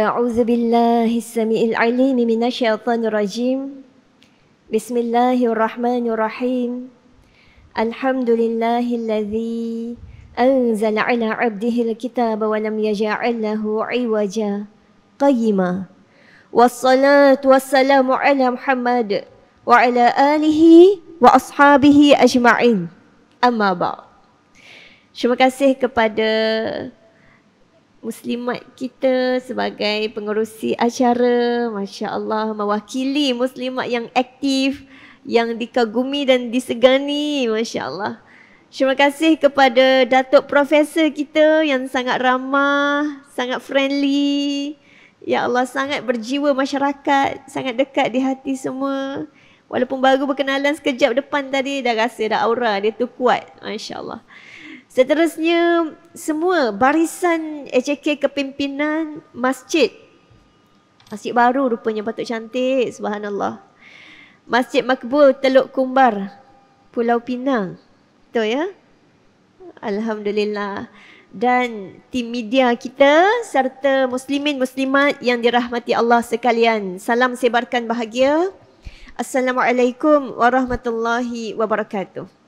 أعوذ بالله السميع العليم من الشيطان الرجيم بسم الله الرحمن الرحيم الحمد لله الذي أنزل على عبده الكتاب ولم يجعل له عوجا قيما والصلاة والسلام على محمد وعلى آله وأصحابه أجمعين أما بعد Terima kasih kepada muslimat kita sebagai pengerusi acara masya-Allah mewakili muslimat yang aktif yang dikagumi dan disegani masya-Allah. Terima kasih kepada Datuk Profesor kita yang sangat ramah, sangat friendly. Ya Allah sangat berjiwa masyarakat, sangat dekat di hati semua. Walaupun baru berkenalan sekejap depan tadi dah rasa dah aura dia tu kuat masya-Allah. Seterusnya, semua barisan HJK kepimpinan masjid. Masjid baru rupanya patut cantik. Subhanallah. Masjid Makbul Teluk Kumbar. Pulau Pinang. Betul ya? Alhamdulillah. Dan tim media kita serta muslimin-muslimat yang dirahmati Allah sekalian. Salam sebarkan bahagia. Assalamualaikum warahmatullahi wabarakatuh.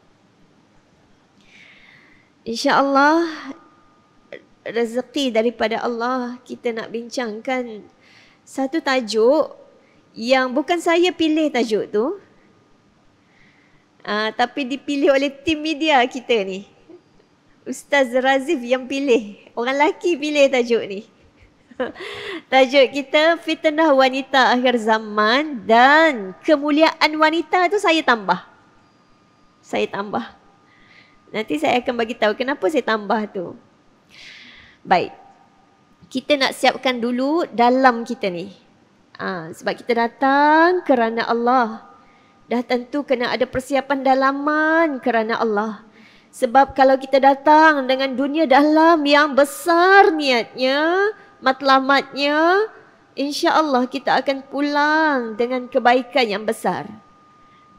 InsyaAllah rezeki daripada Allah kita nak bincangkan satu tajuk yang bukan saya pilih tajuk tu uh, tapi dipilih oleh tim media kita ni. Ustaz Razif yang pilih. Orang lelaki pilih tajuk ni. Tajuk kita fitnah wanita akhir zaman dan kemuliaan wanita tu saya tambah. Saya tambah. Nanti saya akan bagi tahu kenapa saya tambah tu. Baik. Kita nak siapkan dulu dalam kita ni. Ha, sebab kita datang kerana Allah. Dah tentu kena ada persiapan dalaman kerana Allah. Sebab kalau kita datang dengan dunia dalam yang besar niatnya, matlamatnya, insya Allah kita akan pulang dengan kebaikan yang besar.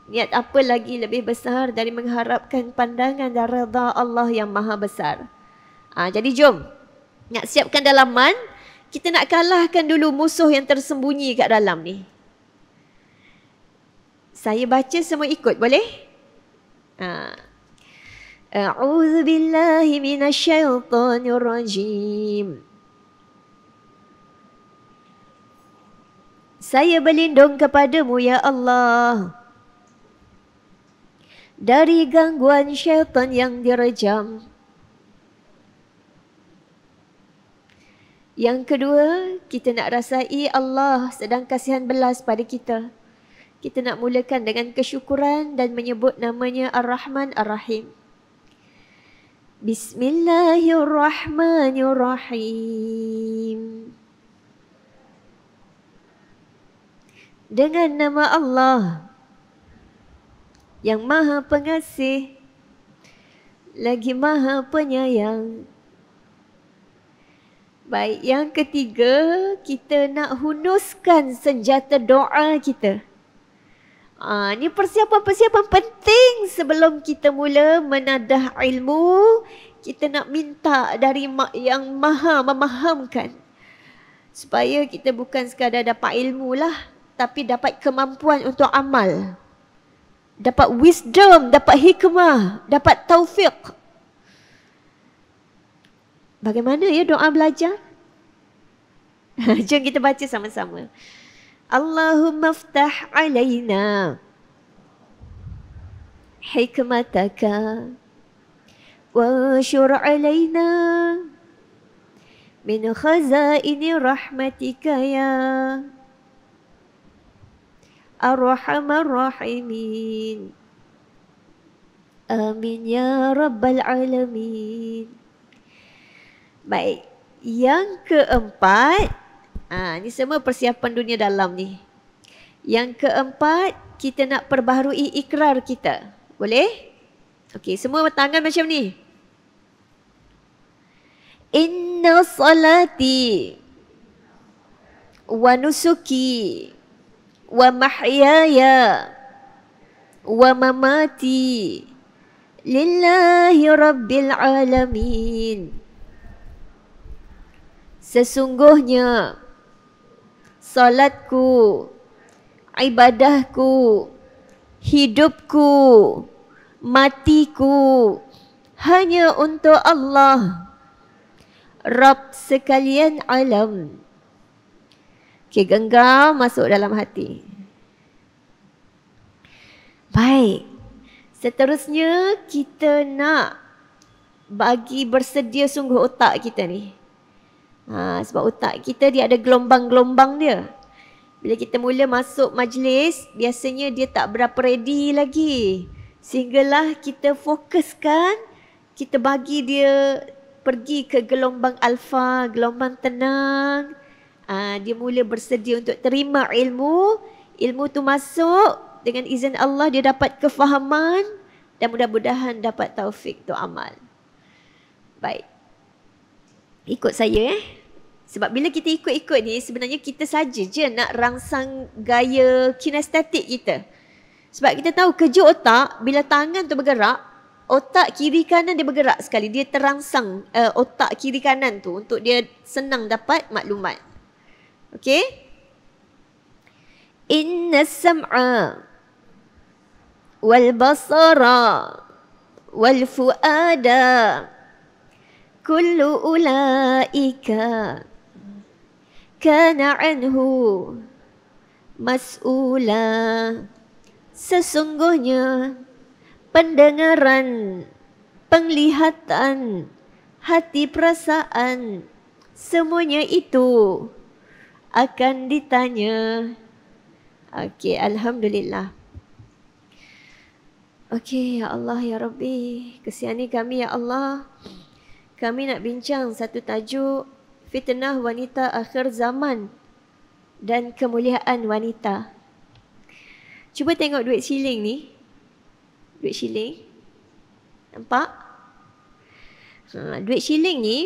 Niat apa lagi lebih besar dari mengharapkan pandangan dan redha Allah yang maha besar. Ha, jadi jom. Nak siapkan dalaman. Kita nak kalahkan dulu musuh yang tersembunyi kat dalam ni. Saya baca semua ikut boleh? Ha. A'udzu billahi minasyaitonir rajim. Saya berlindung kepadamu ya Allah dari gangguan syaitan yang direjam. Yang kedua, kita nak rasai Allah sedang kasihan belas pada kita. Kita nak mulakan dengan kesyukuran dan menyebut namanya Ar-Rahman Ar-Rahim. Bismillahirrahmanirrahim. Dengan nama Allah, yang maha pengasih Lagi maha penyayang Baik, yang ketiga Kita nak hunuskan senjata doa kita ha, Ini persiapan-persiapan penting Sebelum kita mula menadah ilmu Kita nak minta dari yang maha memahamkan Supaya kita bukan sekadar dapat ilmu lah tapi dapat kemampuan untuk amal dapat wisdom, dapat hikmah, dapat taufik. Bagaimana ya doa belajar? Jom kita baca sama-sama. Allahumma ftah alayna hikmataka wa syur alayna min khazaini rahmatika ya arhamar rahimin amin ya rabbal alamin baik yang keempat ah ni semua persiapan dunia dalam ni yang keempat kita nak perbaharui ikrar kita boleh okey semua tangan macam ni inna salati wa nusuki wa mahyaya wa mamati lillahi rabbil alamin sesungguhnya salatku ibadahku hidupku matiku hanya untuk Allah Rabb sekalian alam Okey, genggam masuk dalam hati. Baik. Seterusnya kita nak bagi bersedia sungguh otak kita ni. Ha, sebab otak kita dia ada gelombang-gelombang dia. Bila kita mula masuk majlis, biasanya dia tak berapa ready lagi. Sehinggalah kita fokuskan, kita bagi dia pergi ke gelombang alfa, gelombang tenang, uh, dia mula bersedia untuk terima ilmu ilmu tu masuk dengan izin Allah dia dapat kefahaman dan mudah-mudahan dapat taufik untuk amal baik ikut saya eh sebab bila kita ikut-ikut ni sebenarnya kita saja je nak rangsang gaya kinestetik kita sebab kita tahu kerja otak bila tangan tu bergerak otak kiri kanan dia bergerak sekali dia terangsang uh, otak kiri kanan tu untuk dia senang dapat maklumat Okay, Inna sam'a wal basara wal fuada kullu ulaika kana anhu mas'ula sesungguhnya pendengaran penglihatan hati perasaan semuanya itu akan ditanya. Okey, alhamdulillah. Okey, ya Allah ya Rabbi, kesiani kami ya Allah. Kami nak bincang satu tajuk fitnah wanita akhir zaman dan kemuliaan wanita. Cuba tengok duit siling ni. Duit siling. Nampak? Ha, duit siling ni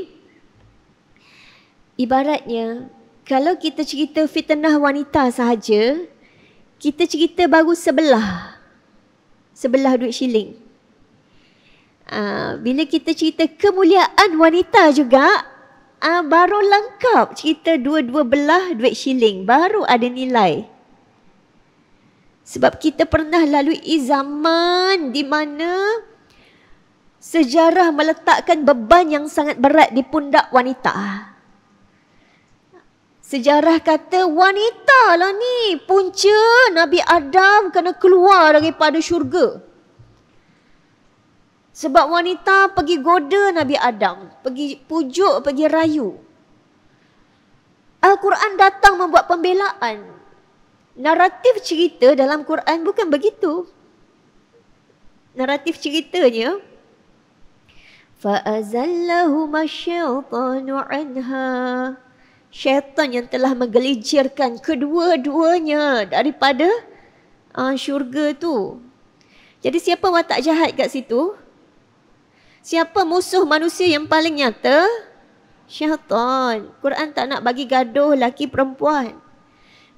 ibaratnya kalau kita cerita fitnah wanita sahaja, kita cerita baru sebelah. Sebelah duit syiling. Uh, ah, bila kita cerita kemuliaan wanita juga, uh, baru lengkap cerita dua-dua belah duit syiling. Baru ada nilai. Sebab kita pernah lalui zaman di mana sejarah meletakkan beban yang sangat berat di pundak wanita. Wanita. Sejarah kata wanita lah ni punca Nabi Adam kena keluar daripada syurga. Sebab wanita pergi goda Nabi Adam. Pergi pujuk, pergi rayu. Al-Quran datang membuat pembelaan. Naratif cerita dalam Quran bukan begitu. Naratif ceritanya. فَأَزَلَّهُمَا الشَّيْطَانُ عَنْهَا syaitan yang telah menggelincirkan kedua-duanya daripada uh, syurga tu. Jadi siapa watak jahat kat situ? Siapa musuh manusia yang paling nyata? Syaitan. Quran tak nak bagi gaduh laki perempuan.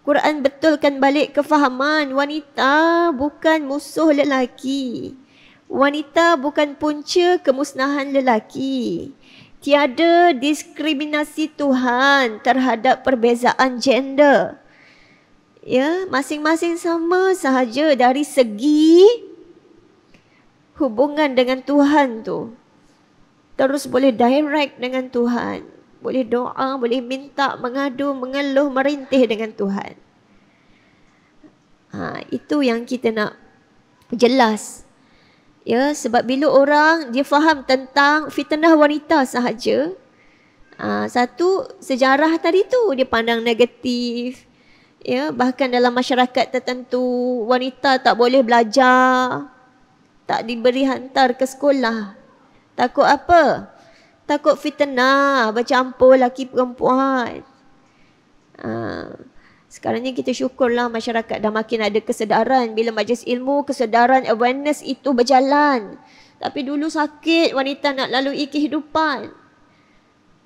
Quran betulkan balik kefahaman wanita bukan musuh lelaki. Wanita bukan punca kemusnahan lelaki tiada diskriminasi Tuhan terhadap perbezaan gender. Ya, masing-masing sama sahaja dari segi hubungan dengan Tuhan tu. Terus boleh direct dengan Tuhan. Boleh doa, boleh minta, mengadu, mengeluh, merintih dengan Tuhan. Ha, itu yang kita nak jelas Ya, sebab bila orang dia faham tentang fitnah wanita sahaja, uh, satu sejarah tadi tu dia pandang negatif. Ya, bahkan dalam masyarakat tertentu wanita tak boleh belajar, tak diberi hantar ke sekolah. Takut apa? Takut fitnah bercampur laki perempuan. Uh, sekarang ni kita syukurlah masyarakat dah makin ada kesedaran bila majlis ilmu, kesedaran awareness itu berjalan. Tapi dulu sakit wanita nak lalui kehidupan.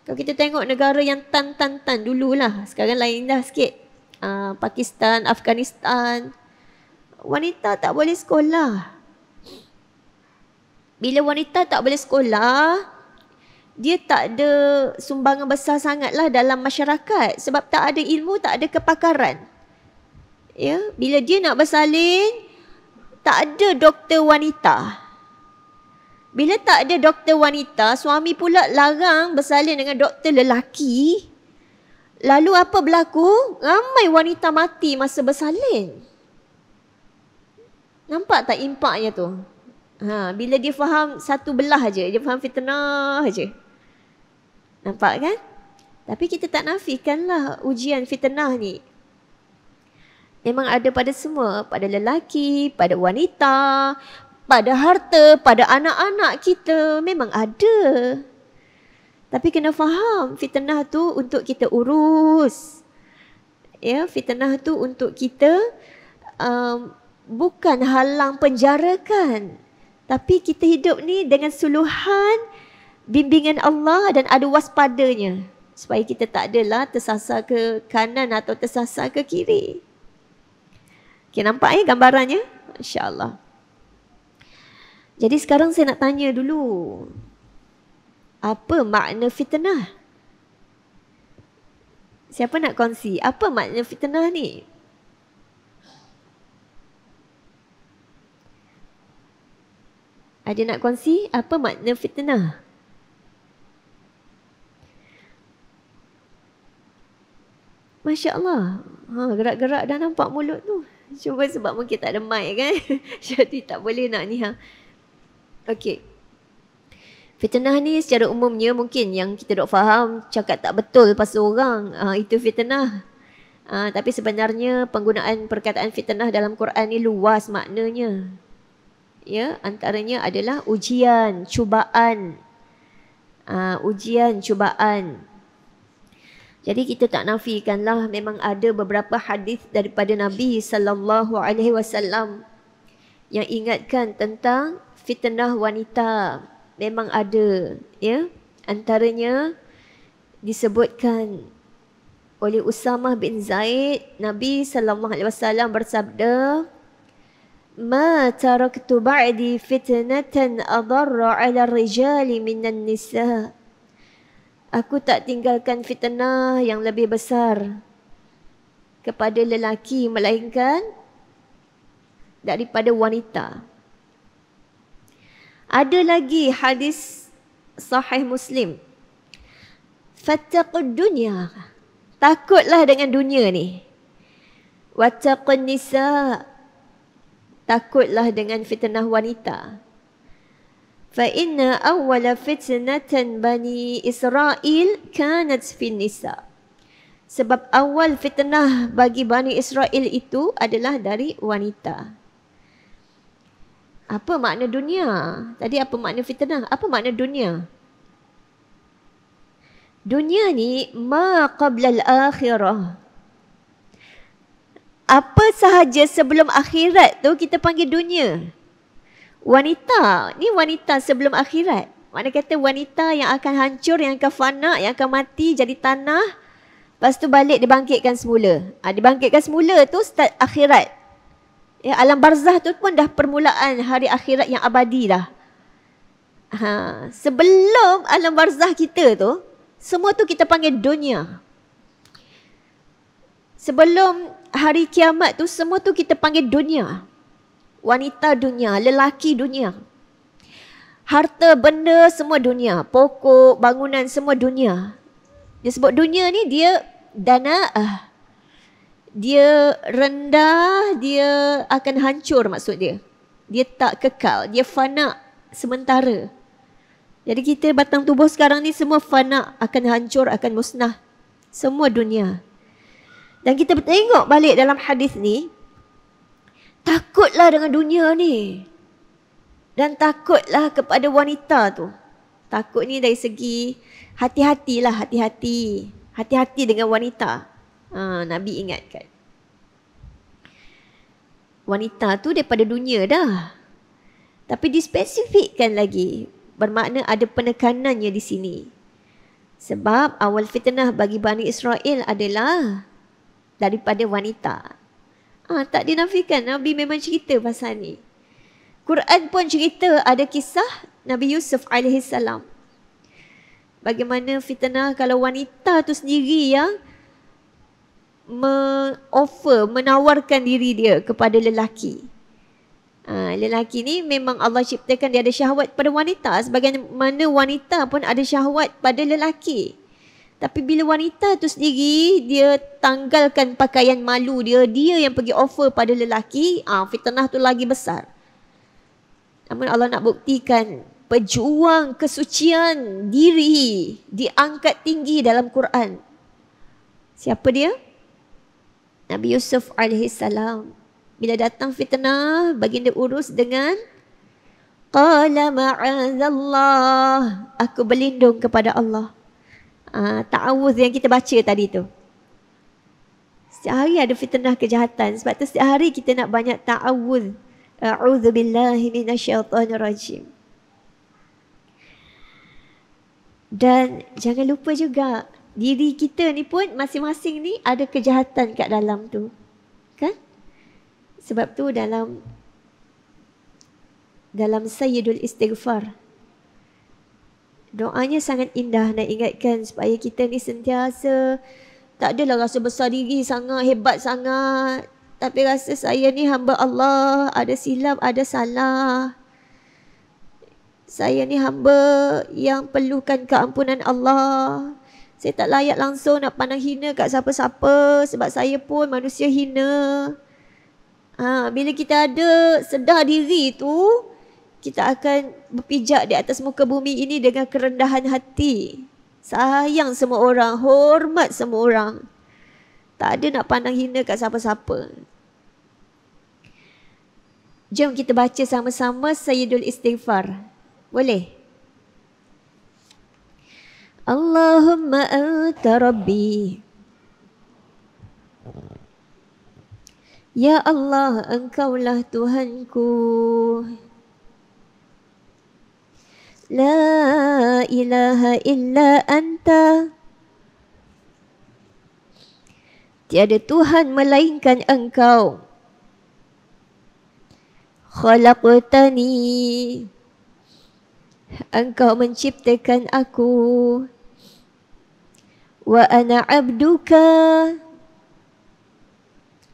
Kalau kita tengok negara yang tan-tan-tan dululah, sekarang lain dah sikit. Uh, Pakistan, Afghanistan. Wanita tak boleh sekolah. Bila wanita tak boleh sekolah, dia tak ada sumbangan besar sangatlah dalam masyarakat sebab tak ada ilmu, tak ada kepakaran. Ya, bila dia nak bersalin tak ada doktor wanita. Bila tak ada doktor wanita, suami pula larang bersalin dengan doktor lelaki. Lalu apa berlaku? Ramai wanita mati masa bersalin. Nampak tak impaknya tu? Ha, bila dia faham satu belah aje, dia faham fitnah aje. Nampak kan? Tapi kita tak nafikanlah ujian fitnah ni. Memang ada pada semua. Pada lelaki, pada wanita, pada harta, pada anak-anak kita. Memang ada. Tapi kena faham fitnah tu untuk kita urus. Ya, fitnah tu untuk kita um, bukan halang penjarakan. Tapi kita hidup ni dengan suluhan bimbingan Allah dan ada waspadanya supaya kita tak adalah tersasar ke kanan atau tersasar ke kiri. Okey nampak eh gambarannya? Masya-Allah. Jadi sekarang saya nak tanya dulu. Apa makna fitnah? Siapa nak kongsi? Apa makna fitnah ni? Ada nak kongsi? Apa makna fitnah? Masya Allah. Ha, gerak-gerak dah nampak mulut tu. Cuma sebab mungkin tak ada mic kan. Jadi tak boleh nak ni. Ha. Okay. Fitnah ni secara umumnya mungkin yang kita dok faham cakap tak betul pasal orang. Ha, itu fitnah. Ha, tapi sebenarnya penggunaan perkataan fitnah dalam Quran ni luas maknanya. Ya, antaranya adalah ujian, cubaan. Ha, ujian, cubaan. Ujian, cubaan. Jadi kita tak nafikanlah memang ada beberapa hadis daripada Nabi sallallahu alaihi wasallam yang ingatkan tentang fitnah wanita. Memang ada, ya. Antaranya disebutkan oleh Usamah bin Zaid, Nabi sallallahu alaihi wasallam bersabda, "Ma taraktu ba'di fitnatan adarra 'ala ar-rijali minan nisa'." Aku tak tinggalkan fitnah yang lebih besar kepada lelaki melainkan daripada wanita. Ada lagi hadis sahih Muslim. Fattaqud dunya. Takutlah dengan dunia ni. Wattaqun nisa. Takutlah dengan fitnah wanita. فَإِنَّ أَوَّلَ فِتْنَةً Bani Israel, كَانَتْ فِي Nisa. Sebab awal fitnah bagi Bani Israel itu adalah dari wanita. Apa makna dunia? Tadi apa makna fitnah? Apa makna dunia? Dunia ni ma qabla akhirah. Apa sahaja sebelum akhirat tu kita panggil dunia wanita ni wanita sebelum akhirat mana kata wanita yang akan hancur yang akan fana yang akan mati jadi tanah lepas tu balik dibangkitkan semula ha, dibangkitkan semula tu start akhirat ya alam barzah tu pun dah permulaan hari akhirat yang abadi dah ha sebelum alam barzah kita tu semua tu kita panggil dunia sebelum hari kiamat tu semua tu kita panggil dunia wanita dunia, lelaki dunia. Harta benda semua dunia, pokok, bangunan semua dunia. Dia sebut dunia ni dia dana uh, dia rendah, dia akan hancur maksud dia. Dia tak kekal, dia fana sementara. Jadi kita batang tubuh sekarang ni semua fana akan hancur, akan musnah. Semua dunia. Dan kita tengok balik dalam hadis ni, takutlah dengan dunia ni. Dan takutlah kepada wanita tu. Takut ni dari segi hati-hatilah, hati-hati. Hati-hati dengan wanita. Ha, Nabi ingatkan. Wanita tu daripada dunia dah. Tapi dispesifikkan lagi. Bermakna ada penekanannya di sini. Sebab awal fitnah bagi Bani Israel adalah daripada wanita. Wanita. Ha, tak dinafikan. Nabi memang cerita pasal ni. Quran pun cerita ada kisah Nabi Yusuf AS. Bagaimana fitnah kalau wanita tu sendiri yang me-offer, menawarkan diri dia kepada lelaki. Ha, lelaki ni memang Allah ciptakan dia ada syahwat pada wanita. Sebagaimana wanita pun ada syahwat pada lelaki. Lelaki. Tapi bila wanita tu sendiri dia tanggalkan pakaian malu dia, dia yang pergi offer pada lelaki, ah ha, fitnah tu lagi besar. Namun Allah nak buktikan pejuang kesucian diri diangkat tinggi dalam Quran. Siapa dia? Nabi Yusuf alaihissalam Bila datang fitnah, baginda urus dengan qala ma'azallah. Aku berlindung kepada Allah. Ah, ta'awuz yang kita baca tadi tu. Setiap hari ada fitnah kejahatan. Sebab tu setiap hari kita nak banyak ta'awuz. A'udhu billahi minasyaitanir rajim. Dan jangan lupa juga diri kita ni pun masing-masing ni ada kejahatan kat dalam tu. Kan? Sebab tu dalam dalam Sayyidul Istighfar Doanya sangat indah nak ingatkan supaya kita ni sentiasa tak adalah rasa besar diri sangat, hebat sangat. Tapi rasa saya ni hamba Allah, ada silap, ada salah. Saya ni hamba yang perlukan keampunan Allah. Saya tak layak langsung nak pandang hina kat siapa-siapa sebab saya pun manusia hina. Ha, bila kita ada sedar diri tu, kita akan berpijak di atas muka bumi ini dengan kerendahan hati. Sayang semua orang, hormat semua orang. Tak ada nak pandang hina kat siapa-siapa. Jom kita baca sama-sama Sayyidul Istighfar. Boleh? Allahumma انت Rabbi, ya Allah, انك الله تهنكو La ilaha illa Anta Tiada Tuhan melainkan engkau. Khalaqtani. Engkau menciptakan aku. Wa ana abduka.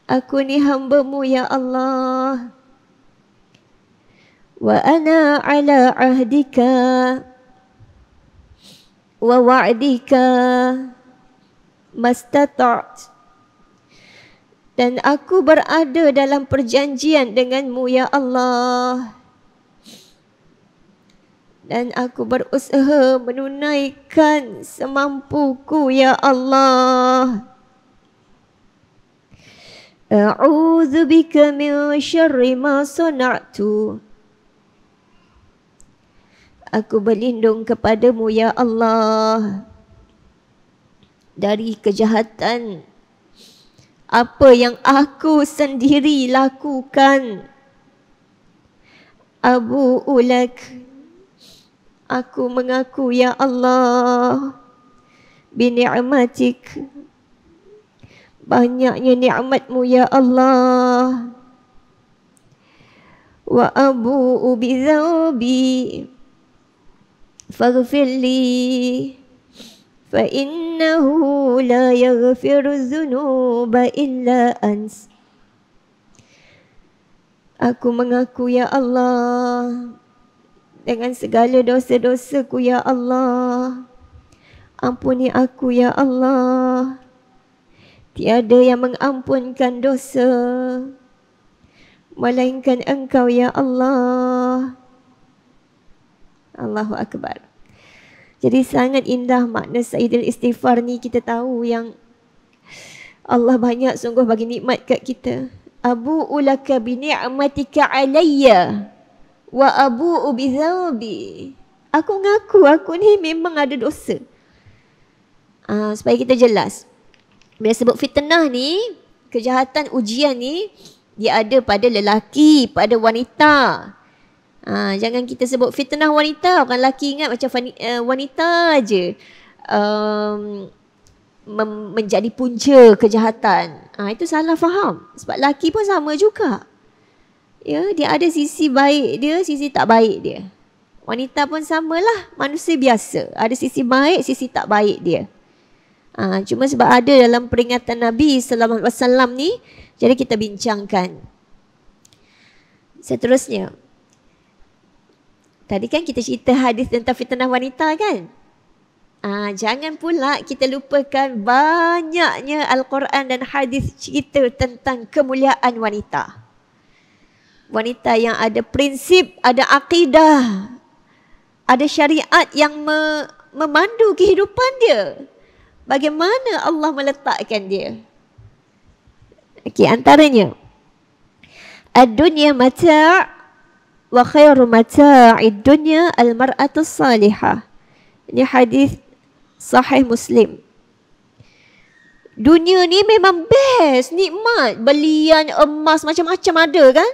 Aku ni hambamu ya Allah. Ya Allah. وأنا على عهدك ووعدك ما استطعت dan aku berada dalam perjanjian denganmu ya Allah dan aku berusaha menunaikan semampuku ya Allah A'udzu bika min syarri ma sana'tu Aku berlindung kepadamu ya Allah dari kejahatan apa yang aku sendiri lakukan Abu Ulak aku mengaku ya Allah bini'matik banyaknya ni'matmu ya Allah wa abu ubi zaubi فاغفر لي فإنه لا يغفر الذنوب إلا أنت Aku mengaku ya Allah dengan segala dosa-dosaku ya Allah. Ampuni aku ya Allah. Tiada yang mengampunkan dosa melainkan Engkau ya Allah. Allahu Akbar. Jadi sangat indah makna Sayyidil Istighfar ni kita tahu yang Allah banyak sungguh bagi nikmat kat kita. Abu ulaka bi ni'matika alayya wa abu bi dhambi. Aku ngaku aku ni memang ada dosa. Uh, supaya kita jelas. Bila sebut fitnah ni, kejahatan ujian ni dia ada pada lelaki, pada wanita. Ha, jangan kita sebut fitnah wanita. Orang lelaki ingat macam uh, wanita je. Um, menjadi punca kejahatan. Ha, itu salah faham. Sebab lelaki pun sama juga. Ya, dia ada sisi baik dia, sisi tak baik dia. Wanita pun samalah. Manusia biasa. Ada sisi baik, sisi tak baik dia. Ha, cuma sebab ada dalam peringatan Nabi SAW ni. Jadi kita bincangkan. Seterusnya. Tadi kan kita cerita hadis tentang fitnah wanita kan? Ah, jangan pula kita lupakan banyaknya Al-Quran dan hadis cerita tentang kemuliaan wanita. Wanita yang ada prinsip, ada akidah, ada syariat yang me- memandu kehidupan dia. Bagaimana Allah meletakkan dia? Okey, antaranya. Ad-dunya mata' wa khairu mata'id dunya al salihah. Ini hadis sahih Muslim. Dunia ni memang best, nikmat, belian emas macam-macam ada kan?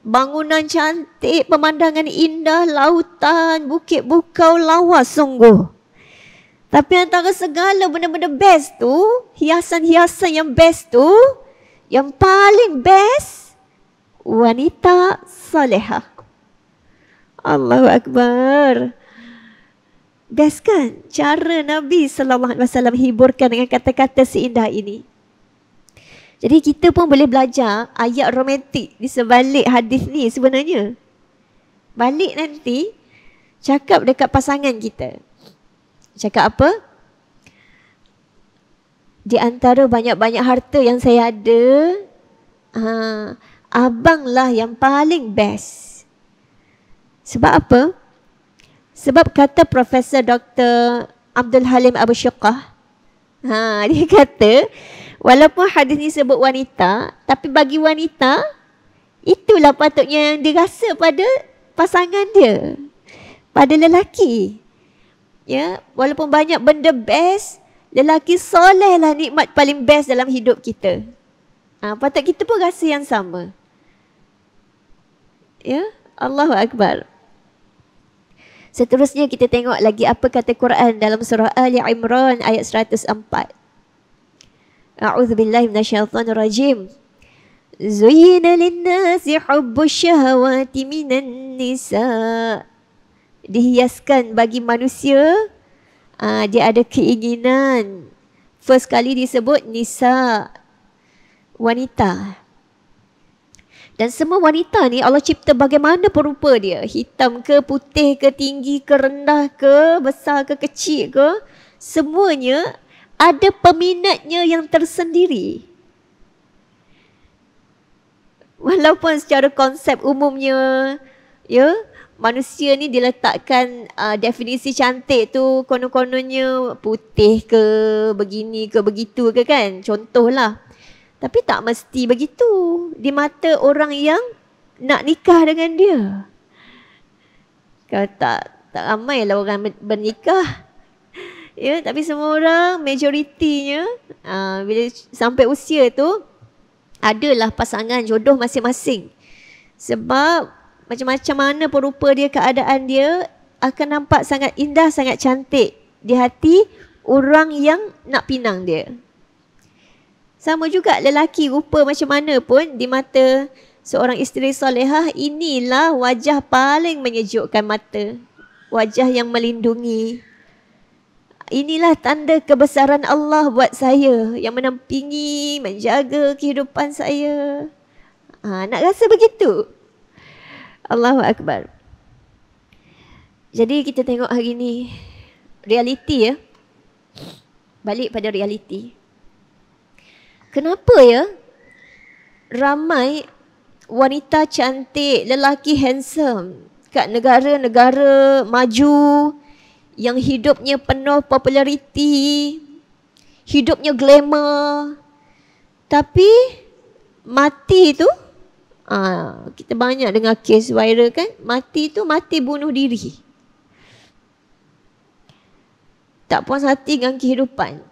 Bangunan cantik, pemandangan indah, lautan, bukit bukau lawas sungguh. Tapi antara segala benda-benda best tu, hiasan-hiasan yang best tu, yang paling best, wanita solehah. Allahu akbar. Best kan cara Nabi sallallahu alaihi wasallam hiburkan dengan kata-kata seindah ini. Jadi kita pun boleh belajar ayat romantik di sebalik hadis ni sebenarnya. Balik nanti cakap dekat pasangan kita. Cakap apa? Di antara banyak-banyak harta yang saya ada, ha, abanglah yang paling best. Sebab apa? Sebab kata Profesor Dr. Abdul Halim Abu Syukah. Ha, dia kata, walaupun hadis ni sebut wanita, tapi bagi wanita, itulah patutnya yang dirasa pada pasangan dia. Pada lelaki. Ya, walaupun banyak benda best, lelaki soleh lah nikmat paling best dalam hidup kita. Ha, patut kita pun rasa yang sama. Ya, Allahu Akbar. Seterusnya kita tengok lagi apa kata Quran dalam surah Ali Imran ayat 104. A'udzu billahi minasyaitonir rajim. Zuyina lin-nasi hubbush shahawati minan nisa. Dihiaskan bagi manusia uh, dia ada keinginan. First kali disebut nisa. Wanita. Dan semua wanita ni Allah cipta bagaimana perupa dia. Hitam ke, putih ke, tinggi ke, rendah ke, besar ke, kecil ke. Semuanya ada peminatnya yang tersendiri. Walaupun secara konsep umumnya, ya, manusia ni diletakkan uh, definisi cantik tu konon-kononnya putih ke, begini ke, begitu ke kan. Contohlah. Tapi tak mesti begitu di mata orang yang nak nikah dengan dia. Kalau tak, tak ramai lah orang bernikah. Ya, tapi semua orang majoritinya uh, bila sampai usia tu adalah pasangan jodoh masing-masing. Sebab macam-macam mana pun rupa dia keadaan dia akan nampak sangat indah, sangat cantik di hati orang yang nak pinang dia. Sama juga lelaki rupa macam mana pun di mata seorang isteri solehah inilah wajah paling menyejukkan mata. Wajah yang melindungi. Inilah tanda kebesaran Allah buat saya yang menampingi, menjaga kehidupan saya. Ha, nak rasa begitu? Allahu Akbar. Jadi kita tengok hari ni realiti ya. Balik pada realiti. Kenapa ya? Ramai wanita cantik, lelaki handsome kat negara-negara maju yang hidupnya penuh populariti, hidupnya glamour. Tapi mati tu Ah, kita banyak dengar kes viral kan mati tu mati bunuh diri tak puas hati dengan kehidupan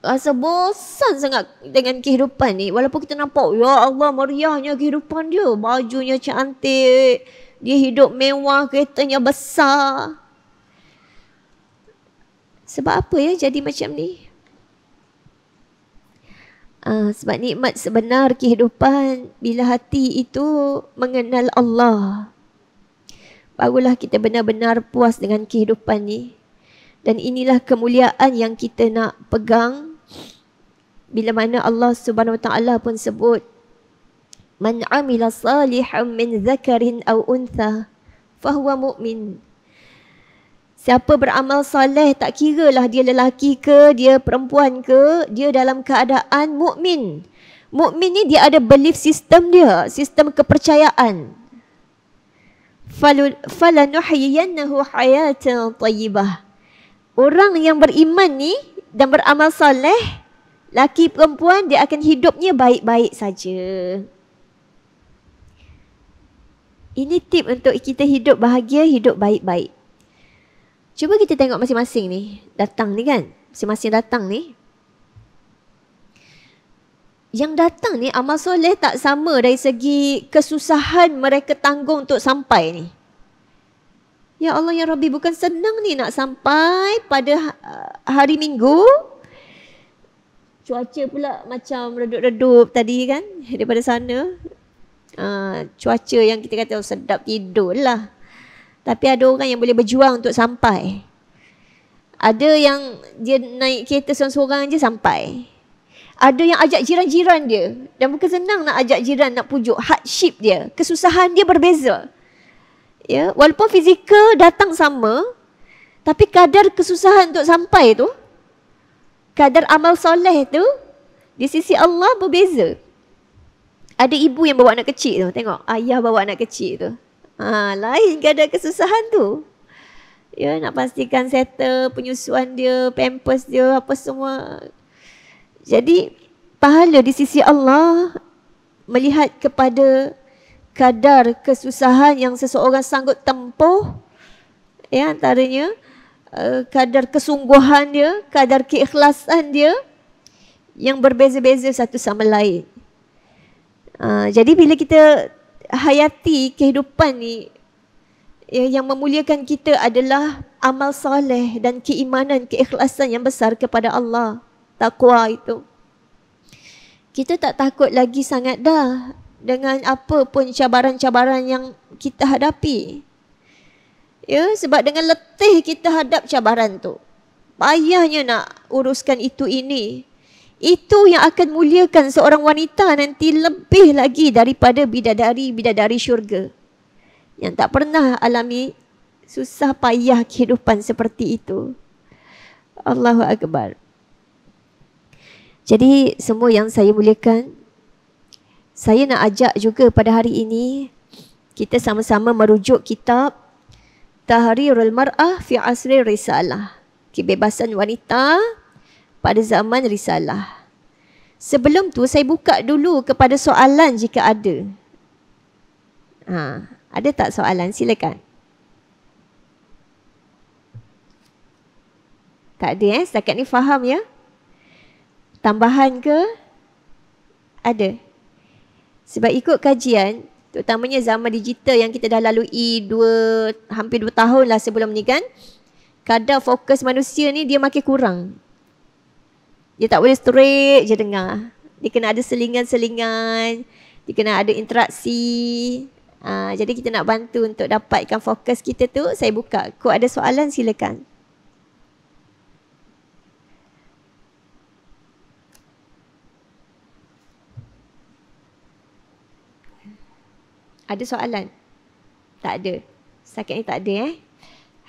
rasa bosan sangat dengan kehidupan ni walaupun kita nampak ya Allah meriahnya kehidupan dia bajunya cantik dia hidup mewah keretanya besar sebab apa ya jadi macam ni uh, sebab nikmat sebenar kehidupan bila hati itu mengenal Allah barulah kita benar-benar puas dengan kehidupan ni dan inilah kemuliaan yang kita nak pegang bila mana Allah Subhanahu Wa Taala pun sebut man amila salihan min zakarin aw untha fa huwa mu'min Siapa beramal soleh tak kira lah dia lelaki ke, dia perempuan ke, dia dalam keadaan mukmin. Mukmin ni dia ada belief system dia, sistem kepercayaan. Falanuhyiyannahu hayatan tayyibah. Orang yang beriman ni dan beramal soleh laki perempuan dia akan hidupnya baik-baik saja. Ini tip untuk kita hidup bahagia, hidup baik-baik. Cuba kita tengok masing-masing ni. Datang ni kan. Masing-masing datang ni. Yang datang ni amal soleh tak sama dari segi kesusahan mereka tanggung untuk sampai ni. Ya Allah ya Rabbi bukan senang ni nak sampai pada ha- hari Minggu cuaca pula macam redup-redup tadi kan daripada sana uh, cuaca yang kita kata sedap tidur lah tapi ada orang yang boleh berjuang untuk sampai ada yang dia naik kereta seorang-seorang je sampai ada yang ajak jiran-jiran dia dan bukan senang nak ajak jiran nak pujuk hardship dia kesusahan dia berbeza ya walaupun fizikal datang sama tapi kadar kesusahan untuk sampai tu kadar amal soleh tu di sisi Allah berbeza. Ada ibu yang bawa anak kecil tu. Tengok. Ayah bawa anak kecil tu. Ha, lain kadar kesusahan tu. Ya, nak pastikan settle penyusuan dia, pampers dia, apa semua. Jadi, pahala di sisi Allah melihat kepada kadar kesusahan yang seseorang sanggup tempuh ya antaranya Eh, kadar kesungguhan dia, kadar keikhlasan dia yang berbeza-beza satu sama lain. Uh, jadi bila kita hayati kehidupan ni ya, yang memuliakan kita adalah amal soleh dan keimanan, keikhlasan yang besar kepada Allah. Takwa itu. Kita tak takut lagi sangat dah dengan apa pun cabaran-cabaran yang kita hadapi. Ya, sebab dengan letih kita hadap cabaran tu. Payahnya nak uruskan itu ini. Itu yang akan muliakan seorang wanita nanti lebih lagi daripada bidadari-bidadari syurga. Yang tak pernah alami susah payah kehidupan seperti itu. Allahu Akbar. Jadi semua yang saya muliakan, saya nak ajak juga pada hari ini kita sama-sama merujuk kitab Tahrirul Mar'ah fi Asri Risalah. Kebebasan wanita pada zaman risalah. Sebelum tu saya buka dulu kepada soalan jika ada. Ha, ada tak soalan? Silakan. Tak ada eh? Setakat ni faham ya? Tambahan ke? Ada. Sebab ikut kajian, Terutamanya zaman digital yang kita dah lalui dua, hampir dua tahun lah sebelum ni kan. Kadar fokus manusia ni dia makin kurang. Dia tak boleh straight je dengar. Dia kena ada selingan-selingan. Dia kena ada interaksi. Uh, jadi kita nak bantu untuk dapatkan fokus kita tu. Saya buka. Kau ada soalan silakan. Ada soalan? Tak ada. Setakat ni tak ada eh.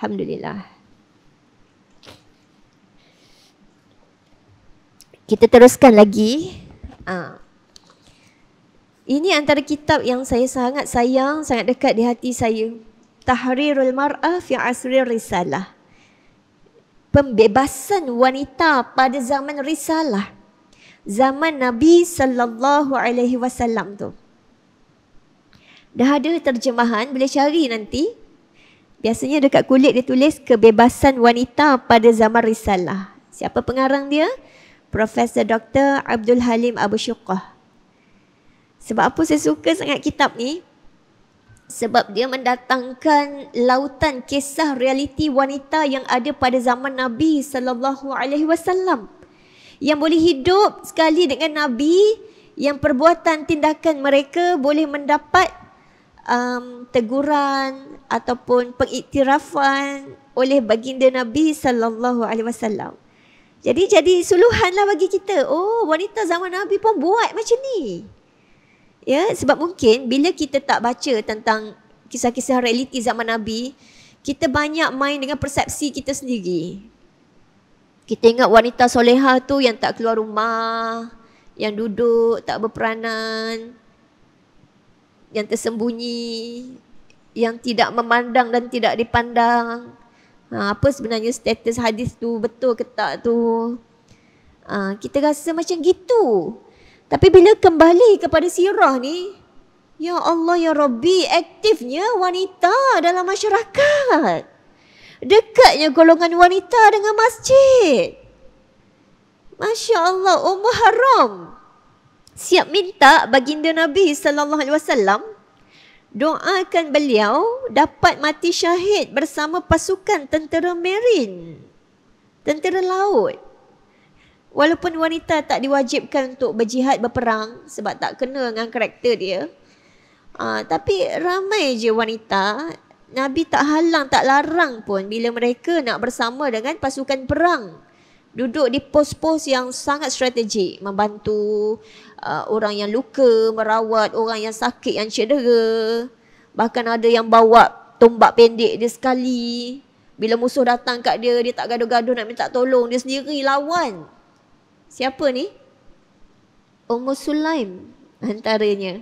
Alhamdulillah. Kita teruskan lagi. Ha. Ini antara kitab yang saya sangat sayang, sangat dekat di hati saya. Tahrirul Mar'ah fi Asri Risalah. Pembebasan wanita pada zaman risalah. Zaman Nabi sallallahu alaihi wasallam tu. Dah ada terjemahan, boleh cari nanti. Biasanya dekat kulit dia tulis kebebasan wanita pada zaman risalah. Siapa pengarang dia? Profesor Dr. Abdul Halim Abu Syukah. Sebab apa saya suka sangat kitab ni? Sebab dia mendatangkan lautan kisah realiti wanita yang ada pada zaman Nabi sallallahu alaihi wasallam. Yang boleh hidup sekali dengan Nabi yang perbuatan tindakan mereka boleh mendapat um, teguran ataupun pengiktirafan oleh baginda Nabi sallallahu alaihi wasallam. Jadi jadi suluhanlah bagi kita. Oh, wanita zaman Nabi pun buat macam ni. Ya, sebab mungkin bila kita tak baca tentang kisah-kisah realiti zaman Nabi, kita banyak main dengan persepsi kita sendiri. Kita ingat wanita soleha tu yang tak keluar rumah, yang duduk, tak berperanan, yang tersembunyi, yang tidak memandang dan tidak dipandang. Ha, apa sebenarnya status hadis tu betul ke tak tu? Ha, kita rasa macam gitu. Tapi bila kembali kepada sirah ni, Ya Allah ya Rabbi, aktifnya wanita dalam masyarakat. Dekatnya golongan wanita dengan masjid. Masya Allah, Ummu Haram siap minta baginda Nabi sallallahu alaihi wasallam doakan beliau dapat mati syahid bersama pasukan tentera marin tentera laut walaupun wanita tak diwajibkan untuk berjihad berperang sebab tak kena dengan karakter dia uh, tapi ramai je wanita Nabi tak halang tak larang pun bila mereka nak bersama dengan pasukan perang duduk di pos-pos yang sangat strategik membantu uh, orang yang luka, merawat orang yang sakit yang cedera. Bahkan ada yang bawa tombak pendek dia sekali. Bila musuh datang kat dia, dia tak gaduh-gaduh nak minta tolong, dia sendiri lawan. Siapa ni? Ummu Sulaim antaranya.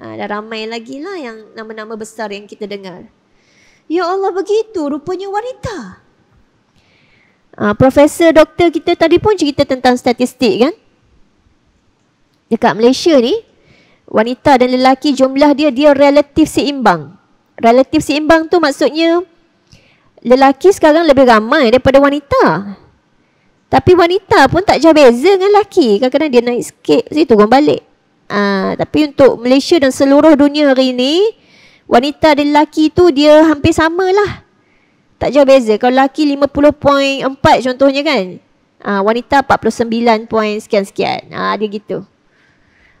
Ada ha, ramai lagi lah yang nama-nama besar yang kita dengar. Ya Allah begitu, rupanya wanita uh, Profesor doktor kita tadi pun cerita tentang statistik kan Dekat Malaysia ni Wanita dan lelaki jumlah dia Dia relatif seimbang Relatif seimbang tu maksudnya Lelaki sekarang lebih ramai daripada wanita Tapi wanita pun tak jauh beza dengan lelaki Kadang-kadang dia naik sikit Lepas turun balik uh, Tapi untuk Malaysia dan seluruh dunia hari ini Wanita dan lelaki tu dia hampir samalah tak jauh beza Kalau lelaki 50.4 contohnya kan ha, Wanita 49. sekian-sekian ha, Dia gitu